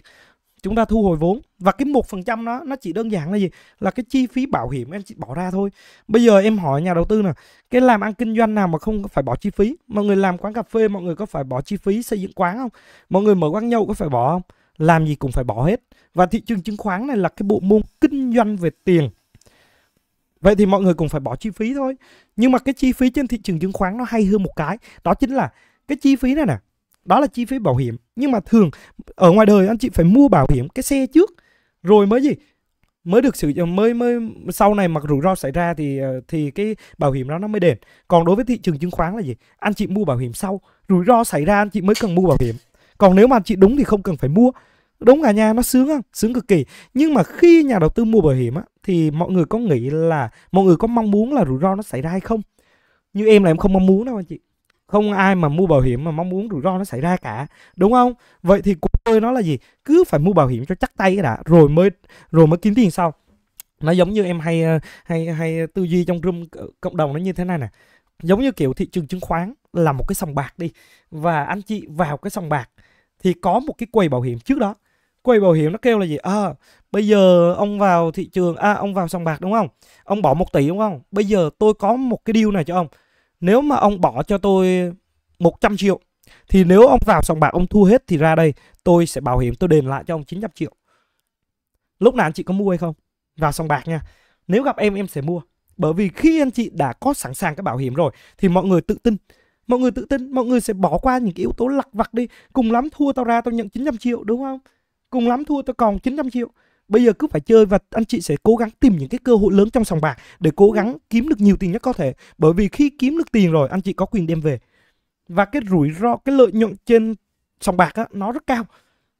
chúng ta thu hồi vốn và cái một phần trăm nó nó chỉ đơn giản là gì là cái chi phí bảo hiểm em chỉ bỏ ra thôi bây giờ em hỏi nhà đầu tư nè cái làm ăn kinh doanh nào mà không phải bỏ chi phí mọi người làm quán cà phê mọi người có phải bỏ chi phí xây dựng quán không mọi người mở quán nhậu có phải bỏ không làm gì cũng phải bỏ hết và thị trường chứng khoán này là cái bộ môn kinh doanh về tiền vậy thì mọi người cũng phải bỏ chi phí thôi nhưng mà cái chi phí trên thị trường chứng khoán nó hay hơn một cái đó chính là cái chi phí này nè đó là chi phí bảo hiểm nhưng mà thường ở ngoài đời anh chị phải mua bảo hiểm cái xe trước rồi mới gì mới được sử dụng mới mới sau này mặc rủi ro xảy ra thì ờ, thì cái bảo hiểm đó nó mới đền còn đối với thị trường chứng khoán là gì anh chị mua bảo hiểm sau rủi ro xảy ra anh chị mới cần mua bảo hiểm còn nếu mà chị đúng thì không cần phải mua đúng cả nhà nó sướng không sướng cực kỳ nhưng mà khi nhà đầu tư mua bảo hiểm á thì mọi người có nghĩ là mọi người có mong muốn là rủi ro nó xảy ra hay không như em là em không mong muốn đâu anh chị không ai mà mua bảo hiểm mà mong muốn rủi ro nó xảy ra cả đúng không vậy thì cuộc chơi nó là gì cứ phải mua bảo hiểm cho chắc tay cái đã rồi mới rồi mới kiếm tiền sau nó giống như em hay ờ, hay hay tư duy trong room cộng đồng nó như thế này nè giống như kiểu thị trường chứng khoán là một cái sòng bạc đi và anh chị vào cái sòng bạc thì có một cái quầy bảo hiểm trước đó quầy bảo hiểm nó kêu là gì à, bây giờ ông vào thị trường à, ông vào sòng bạc đúng không ông bỏ một tỷ đúng không bây giờ tôi có một cái deal này cho ông nếu mà ông bỏ cho tôi 100 triệu thì nếu ông vào sòng bạc ông thua hết thì ra đây tôi sẽ bảo hiểm tôi đền lại cho ông 900 triệu lúc nào anh chị có mua hay không vào sòng bạc nha nếu gặp em em sẽ mua bởi vì khi anh chị đã có sẵn sàng cái bảo hiểm rồi thì mọi người tự tin mọi người tự tin mọi người sẽ bỏ qua những cái yếu tố lặt vặt đi cùng lắm thua tao ra tao nhận 900 triệu đúng không cùng lắm thua tao còn 900 triệu bây giờ cứ phải chơi và anh chị sẽ cố gắng tìm những cái cơ hội lớn trong sòng bạc để cố gắng kiếm được nhiều tiền nhất có thể bởi vì khi kiếm được tiền rồi anh chị có quyền đem về và cái rủi ro cái lợi nhuận trên sòng bạc á, nó rất cao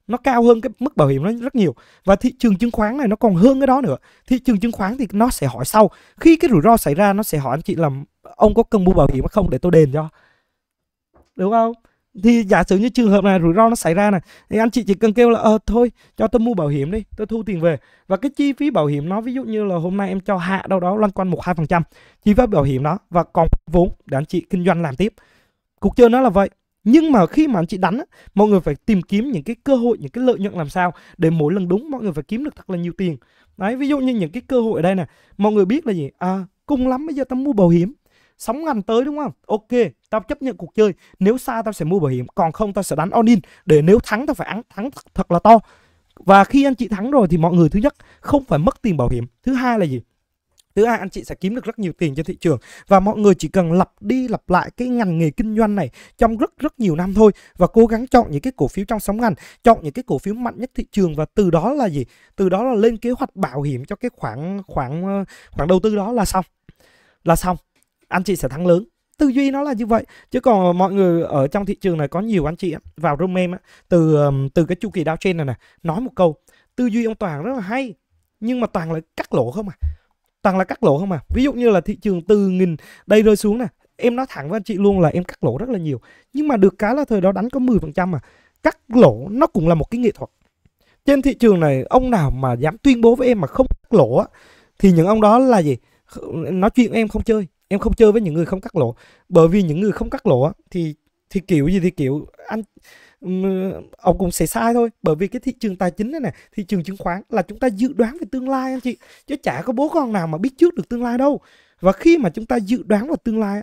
nó cao hơn cái mức bảo hiểm nó rất nhiều và thị trường chứng khoán này nó còn hơn cái đó nữa thị trường chứng khoán thì nó sẽ hỏi sau khi cái rủi ro xảy ra nó sẽ hỏi anh chị là ông có cần mua bảo hiểm hay không để tôi đền cho đúng không thì giả sử như trường hợp này rủi ro nó xảy ra này thì anh chị chỉ cần kêu là ờ thôi cho tôi mua bảo hiểm đi tôi thu tiền về và cái chi phí bảo hiểm nó ví dụ như là hôm nay em cho hạ đâu đó loanh quanh một hai phần trăm chi phí bảo hiểm đó và còn vốn để anh chị kinh doanh làm tiếp cuộc chơi nó là vậy nhưng mà khi mà anh chị đánh mọi người phải tìm kiếm những cái cơ hội những cái lợi nhuận làm sao để mỗi lần đúng mọi người phải kiếm được thật là nhiều tiền đấy ví dụ như những cái cơ hội ở đây nè mọi người biết là gì à cùng lắm bây giờ tao mua bảo hiểm sóng ngàn tới đúng không ok tao chấp nhận cuộc chơi nếu xa tao sẽ mua bảo hiểm còn không tao sẽ đánh all in để nếu thắng tao phải ăn thắng thật, thật là to và khi anh chị thắng rồi thì mọi người thứ nhất không phải mất tiền bảo hiểm thứ hai là gì thứ hai anh chị sẽ kiếm được rất nhiều tiền trên thị trường và mọi người chỉ cần lặp đi lặp lại cái ngành nghề kinh doanh này trong rất rất nhiều năm thôi và cố gắng chọn những cái cổ phiếu trong sóng ngành chọn những cái cổ phiếu mạnh nhất thị trường và từ đó là gì từ đó là lên kế hoạch bảo hiểm cho cái khoản khoản ờ, khoản đầu tư đó là xong là xong anh chị sẽ thắng lớn tư duy nó là như vậy chứ còn mọi người ở trong thị trường này có nhiều anh chị vào room em từ từ cái chu kỳ đao trên này nè nói một câu tư duy ông toàn rất là hay nhưng mà toàn là cắt lỗ không à toàn là cắt lỗ không à ví dụ như là thị trường từ nghìn đây rơi xuống nè em nói thẳng với anh chị luôn là em cắt lỗ rất là nhiều nhưng mà được cái là thời đó đánh có 10% phần trăm mà cắt lỗ nó cũng là một cái nghệ thuật trên thị trường này ông nào mà dám tuyên bố với em mà không cắt lỗ thì những ông đó là gì nói chuyện em không chơi em không chơi với những người không cắt lỗ bởi vì những người không cắt lỗ thì thì kiểu gì thì kiểu anh ông cũng sẽ sai thôi bởi vì cái thị trường tài chính này nè thị trường chứng khoán là chúng ta dự đoán về tương lai anh chị chứ chả có bố con nào mà biết trước được tương lai đâu và khi mà chúng ta dự đoán vào tương lai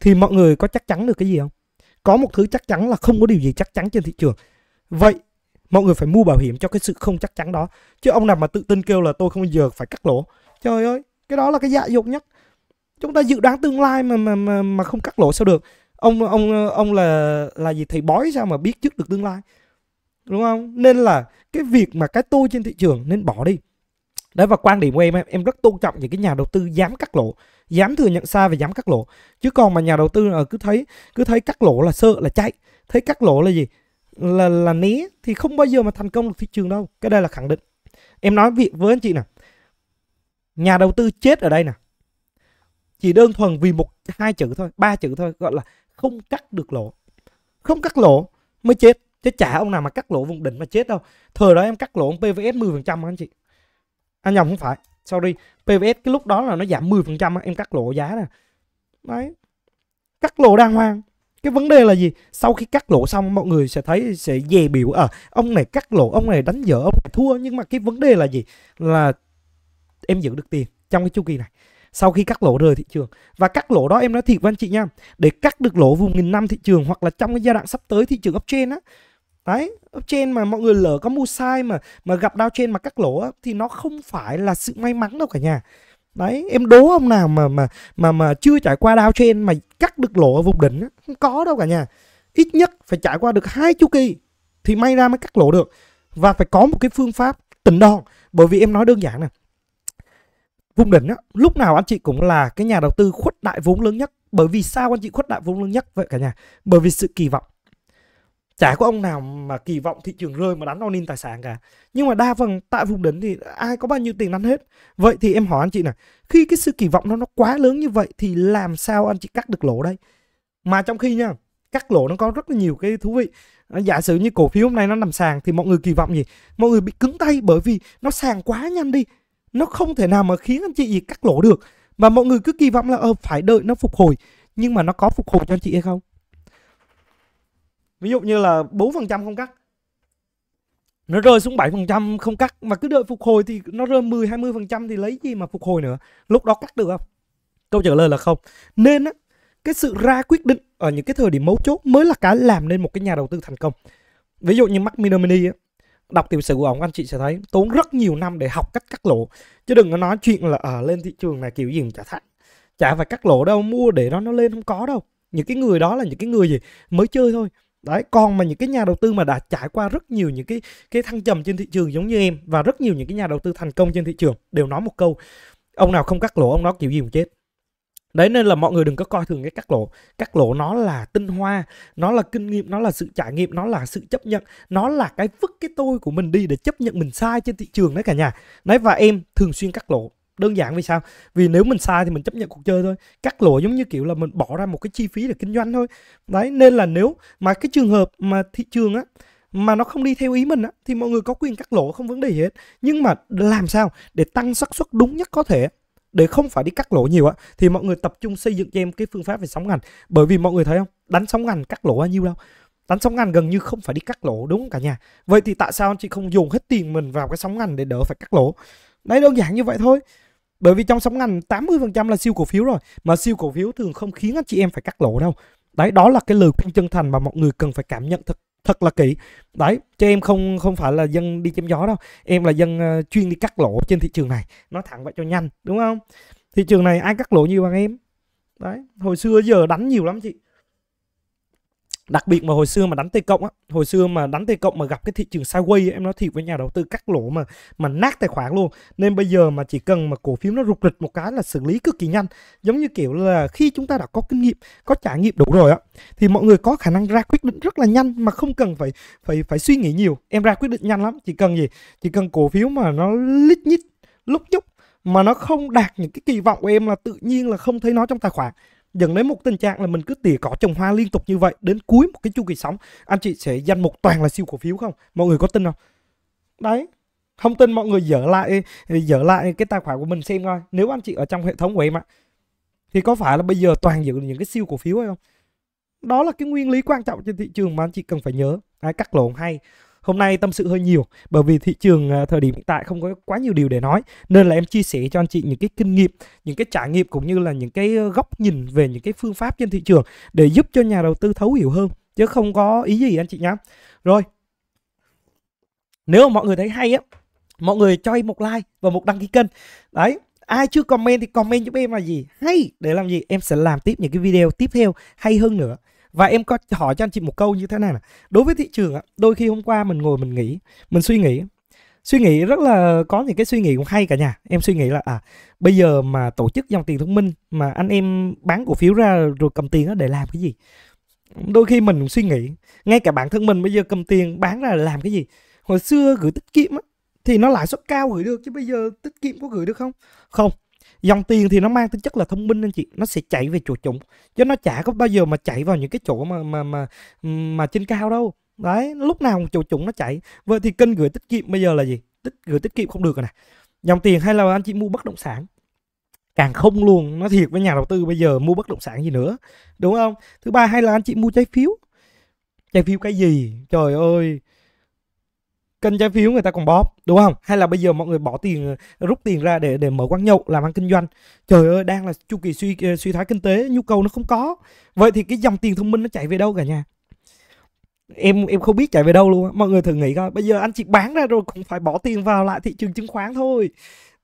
thì mọi người có chắc chắn được cái gì không có một thứ chắc chắn là không có điều gì chắc chắn trên thị trường vậy mọi người phải mua bảo hiểm cho cái sự không chắc chắn đó chứ ông nào mà tự tin kêu là tôi không bao giờ phải cắt lỗ trời ơi cái đó là cái dạ dục nhất chúng ta dự đoán tương lai mà mà mà, mà không cắt lỗ sao được ông ông ông là là gì thầy bói sao mà biết trước được tương lai đúng không nên là cái việc mà cái tôi trên thị trường nên bỏ đi đấy và quan điểm của em em rất tôn trọng những cái nhà đầu tư dám cắt lỗ dám thừa nhận sai và dám cắt lỗ chứ còn mà nhà đầu tư ở ờ, cứ thấy cứ thấy cắt lỗ là sợ là chạy thấy cắt lỗ là gì là là né thì không bao giờ mà thành công được thị trường đâu cái đây là khẳng định em nói việc với anh chị nè nhà đầu tư chết ở đây nè chỉ đơn thuần vì một hai chữ thôi ba chữ thôi gọi là không cắt được lỗ không cắt lỗ mới chết chứ chả ông nào mà cắt lỗ vùng đỉnh mà chết đâu thời đó em cắt lỗ ông pvs 10% phần trăm anh chị anh nhầm không phải sorry pvs cái lúc đó là nó giảm 10% phần trăm em cắt lỗ giá nè đấy cắt lỗ đang hoang cái vấn đề là gì sau khi cắt lỗ xong mọi người sẽ thấy sẽ dè biểu ở ờ, à, ông này cắt lỗ ông này đánh dở ông này thua nhưng mà cái vấn đề là gì là em giữ được tiền trong cái chu kỳ này sau khi cắt lỗ rời thị trường và cắt lỗ đó em nói thiệt với anh chị nha để cắt được lỗ vùng nghìn năm thị trường hoặc là trong cái giai đoạn sắp tới thị trường uptrend á đấy uptrend mà mọi người lỡ có mua sai mà mà gặp trên mà cắt lỗ á, thì nó không phải là sự may mắn đâu cả nhà đấy em đố ông nào mà mà mà mà chưa trải qua trên mà cắt được lỗ ở vùng đỉnh á, không có đâu cả nhà ít nhất phải trải qua được hai chu kỳ thì may ra mới cắt lỗ được và phải có một cái phương pháp tỉnh đòn bởi vì em nói đơn giản này vùng đỉnh á, lúc nào anh chị cũng là cái nhà đầu tư khuất đại vốn lớn nhất. Bởi vì sao anh chị khuất đại vốn lớn nhất vậy cả nhà? Bởi vì sự kỳ vọng. Chả có ông nào mà kỳ vọng thị trường rơi mà đánh all in tài sản cả. Nhưng mà đa phần tại vùng đỉnh thì ai có bao nhiêu tiền đánh hết. Vậy thì em hỏi anh chị này, khi cái sự kỳ vọng nó nó quá lớn như vậy thì làm sao anh chị cắt được lỗ đây? Mà trong khi nha, cắt lỗ nó có rất là nhiều cái thú vị ờ, giả sử như cổ phiếu hôm nay nó nằm sàn thì mọi người kỳ vọng gì mọi người bị cứng tay bởi vì nó sàn quá nhanh đi nó không thể nào mà khiến anh chị gì cắt lỗ được và mọi người cứ kỳ vọng là ờ phải đợi nó phục hồi nhưng mà nó có phục hồi cho anh chị hay không ví dụ như là bốn phần trăm không cắt nó rơi xuống 7% không cắt mà cứ đợi phục hồi thì nó rơi 10 20% thì lấy gì mà phục hồi nữa lúc đó cắt được không câu trả lời là không nên á cái sự ra quyết định ở những cái thời điểm mấu chốt mới là cái làm nên một cái nhà đầu tư thành công ví dụ như Mac Mini Mini á đọc tiểu sử của ông anh chị sẽ thấy tốn rất nhiều năm để học cách cắt lỗ chứ đừng có nói chuyện là ở ờ, à, lên thị trường này kiểu gì cũng chả thành chả phải cắt lỗ đâu mua để đó nó lên không có đâu những cái người đó là những cái người gì mới chơi thôi đấy còn mà những cái nhà đầu tư mà đã trải qua rất nhiều những cái cái thăng trầm trên thị trường giống như em và rất nhiều những cái nhà đầu tư thành công trên thị trường đều nói một câu ông nào không cắt lỗ ông đó kiểu gì cũng chết đấy nên là mọi người đừng có coi thường cái cắt lỗ cắt lỗ nó là tinh hoa nó là kinh nghiệm nó là sự trải nghiệm nó là sự chấp nhận nó là cái vứt cái tôi của mình đi để chấp nhận mình sai trên thị trường đấy cả nhà đấy và em thường xuyên cắt lỗ đơn giản vì sao vì nếu mình sai thì mình chấp nhận cuộc chơi thôi cắt lỗ giống như kiểu là mình bỏ ra một cái chi phí để kinh doanh thôi đấy nên là nếu mà cái trường hợp mà thị trường á mà nó không đi theo ý mình á thì mọi người có quyền cắt lỗ không vấn đề gì hết nhưng mà làm sao để tăng xác suất đúng nhất có thể để không phải đi cắt lỗ nhiều á thì mọi người tập trung xây dựng cho em cái phương pháp về sóng ngành bởi vì mọi người thấy không đánh sóng ngành cắt lỗ bao nhiêu đâu đánh sóng ngành gần như không phải đi cắt lỗ đúng không cả nhà vậy thì tại sao anh chị không dùng hết tiền mình vào cái sóng ngành để đỡ phải cắt lỗ đấy đơn giản như vậy thôi bởi vì trong sóng ngành 80% là siêu cổ phiếu rồi mà siêu cổ phiếu thường không khiến anh chị em phải cắt lỗ đâu đấy đó là cái lời khuyên chân thành mà mọi người cần phải cảm nhận thật thật là kỹ đấy cho em không không phải là dân đi chém gió đâu em là dân ờ, chuyên đi cắt lỗ trên thị trường này nói thẳng vậy cho nhanh đúng không thị trường này ai cắt lỗ nhiều bằng em đấy hồi xưa giờ đánh nhiều lắm chị đặc biệt mà hồi xưa mà đánh T cộng á hồi xưa mà đánh T cộng mà gặp cái thị trường sideways em nói thiệt với nhà đầu tư cắt lỗ mà mà nát tài khoản luôn nên bây giờ mà chỉ cần mà cổ phiếu nó rụt rịch một cái là xử lý cực kỳ nhanh giống như kiểu là khi chúng ta đã có kinh nghiệm có trải nghiệm đủ rồi á thì mọi người có khả năng ra quyết định rất là nhanh mà không cần phải phải phải suy nghĩ nhiều em ra quyết định nhanh lắm chỉ cần gì chỉ cần cổ phiếu mà nó lít nhít lúc nhúc mà nó không đạt những cái kỳ vọng của em là tự nhiên là không thấy nó trong tài khoản dẫn đến một tình trạng là mình cứ tỉa cỏ trồng hoa liên tục như vậy đến cuối một cái chu kỳ sóng anh chị sẽ danh một toàn là siêu cổ phiếu không mọi người có tin không đấy không tin mọi người dở lại dở lại cái tài khoản của mình xem coi nếu anh chị ở trong hệ thống của em ạ thì có phải là bây giờ toàn giữ những cái siêu cổ phiếu hay không đó là cái nguyên lý quan trọng trên thị trường mà anh chị cần phải nhớ ai cắt lộn hay hôm nay tâm sự hơi nhiều bởi vì thị trường à, thời điểm hiện tại không có quá nhiều điều để nói nên là em chia sẻ cho anh chị những cái kinh nghiệm những cái trải nghiệm cũng như là những cái ờ, góc nhìn về những cái phương pháp trên thị trường để giúp cho nhà đầu tư thấu hiểu hơn chứ không có ý gì anh chị nhá rồi nếu mà mọi người thấy hay á mọi người cho em một like và một đăng ký kênh đấy ai chưa comment thì comment giúp em là gì hay để làm gì em sẽ làm tiếp những cái video tiếp theo hay hơn nữa và em có hỏi cho anh chị một câu như thế này là đối với thị trường đôi khi hôm qua mình ngồi mình nghĩ mình suy nghĩ suy nghĩ rất là có những cái suy nghĩ cũng hay cả nhà em suy nghĩ là à bây giờ mà tổ chức dòng tiền thông minh mà anh em bán cổ phiếu ra rồi cầm tiền đó để làm cái gì đôi khi mình cũng suy nghĩ ngay cả bản thân mình bây giờ cầm tiền bán ra để làm cái gì hồi xưa gửi tiết kiệm á thì nó lãi suất cao gửi được chứ bây giờ tiết kiệm có gửi được không không dòng tiền thì nó mang tính chất là thông minh anh chị nó sẽ chạy về chỗ trũng chứ nó chả có bao giờ mà chạy vào những cái chỗ mà mà mà mà trên cao đâu đấy lúc nào chỗ trũng nó chạy vậy thì kênh gửi tiết kiệm bây giờ là gì tích gửi tiết kiệm không được rồi nè dòng tiền hay là anh chị mua bất động sản càng không luôn nó thiệt với nhà đầu tư bây giờ mua bất động sản gì nữa đúng không thứ ba hay là anh chị mua trái phiếu trái phiếu cái gì trời ơi kênh trái phiếu người ta còn bóp đúng không hay là bây giờ mọi người bỏ tiền rút tiền ra để để mở quán nhậu làm ăn kinh doanh trời ơi đang là chu kỳ suy ờ, suy thoái kinh tế nhu cầu nó không có vậy thì cái dòng tiền thông minh nó chạy về đâu cả nhà em em không biết chạy về đâu luôn á mọi người thử nghĩ coi bây giờ anh chị bán ra rồi cũng phải bỏ tiền vào lại thị trường chứng khoán thôi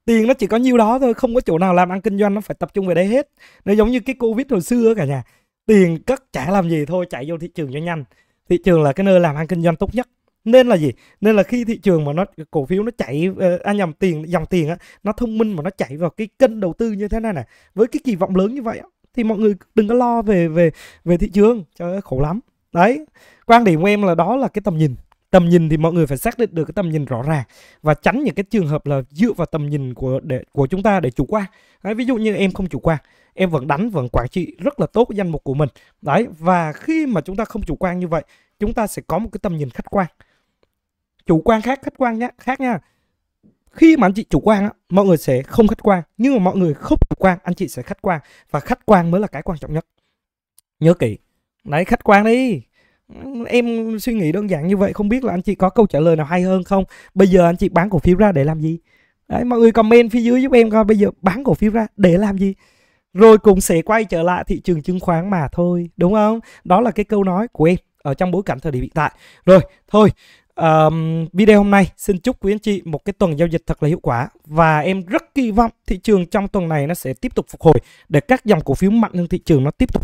tiền nó chỉ có nhiêu đó thôi không có chỗ nào làm ăn kinh doanh nó phải tập trung về đây hết nó giống như cái covid hồi xưa cả nhà tiền cất chả làm gì thôi chạy vô thị trường cho nhanh thị trường là cái nơi làm ăn kinh doanh tốt nhất nên là gì nên là khi thị trường mà nó cổ phiếu nó chạy ăn ờ, à, nhầm tiền dòng tiền á nó thông minh mà nó chạy vào cái kênh đầu tư như thế này này với cái kỳ vọng lớn như vậy thì mọi người đừng có lo về về về thị trường cho khổ lắm đấy quan điểm của em là đó là cái tầm nhìn tầm nhìn thì mọi người phải xác định được cái tầm nhìn rõ ràng và tránh những cái trường hợp là dựa vào tầm nhìn của để của chúng ta để chủ quan đấy, ví dụ như em không chủ quan em vẫn đánh vẫn quản trị rất là tốt danh mục của mình đấy và khi mà chúng ta không chủ quan như vậy chúng ta sẽ có một cái tầm nhìn khách quan chủ quan khác khách quan nhá khác nha khi mà anh chị chủ quan á, mọi người sẽ không khách quan nhưng mà mọi người không chủ quan anh chị sẽ khách quan và khách quan mới là cái quan trọng nhất nhớ kỹ đấy khách quan đi em suy nghĩ đơn giản như vậy không biết là anh chị có câu trả lời nào hay hơn không bây giờ anh chị bán cổ phiếu ra để làm gì đấy mọi người comment phía dưới giúp em coi bây giờ bán cổ phiếu ra để làm gì rồi cũng sẽ quay trở lại thị trường chứng khoán mà thôi đúng không đó là cái câu nói của em ở trong bối cảnh thời điểm hiện tại rồi thôi um, video hôm nay xin chúc quý anh chị một cái tuần giao dịch thật là hiệu quả và em rất kỳ vọng thị trường trong tuần này nó sẽ tiếp tục phục hồi để các dòng cổ phiếu mạnh hơn thị trường nó tiếp tục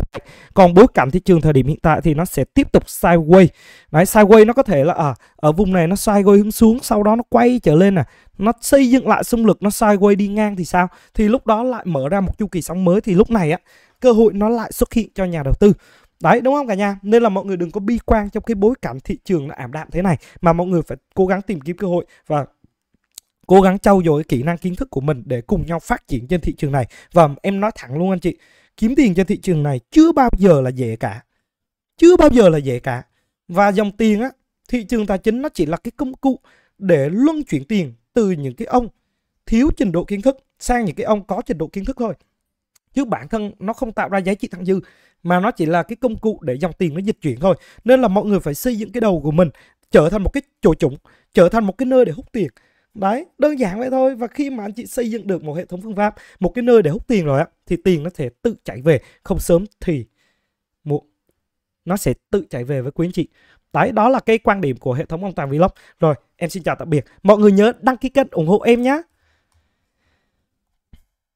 còn bối cảnh thị trường thời điểm hiện tại thì nó sẽ tiếp tục sideways đấy sideways nó có thể là à, ở vùng này nó sideways hướng xuống sau đó nó quay trở lên à nó xây dựng lại xung lực nó sideways đi ngang thì sao thì lúc đó lại mở ra một chu kỳ sóng mới thì lúc này á cơ hội nó lại xuất hiện cho nhà đầu tư Đấy đúng không cả nhà? Nên là mọi người đừng có bi quan trong cái bối cảnh thị trường là ảm đạm thế này mà mọi người phải cố gắng tìm kiếm cơ hội và cố gắng trau dồi kỹ năng kiến thức của mình để cùng nhau phát triển trên thị trường này. Và em nói thẳng luôn anh chị, kiếm tiền trên thị trường này chưa bao giờ là dễ cả. Chưa bao giờ là dễ cả. Và dòng tiền á, thị trường tài chính nó chỉ là cái công cụ để luân chuyển tiền từ những cái ông thiếu trình độ kiến thức sang những cái ông có trình độ kiến thức thôi chứ bản thân nó không tạo ra giá trị thặng dư mà nó chỉ là cái công cụ để dòng tiền nó dịch chuyển thôi nên là mọi người phải xây dựng cái đầu của mình trở thành một cái chỗ trũng trở thành một cái nơi để hút tiền đấy đơn giản vậy thôi và khi mà anh chị xây dựng được một hệ thống phương pháp một cái nơi để hút tiền rồi á thì tiền nó sẽ tự chạy về không sớm thì muộn nó sẽ tự chạy về với quý anh chị đấy đó là cái quan điểm của hệ thống an toàn vlog rồi em xin chào tạm biệt mọi người nhớ đăng ký kênh ủng hộ em nhé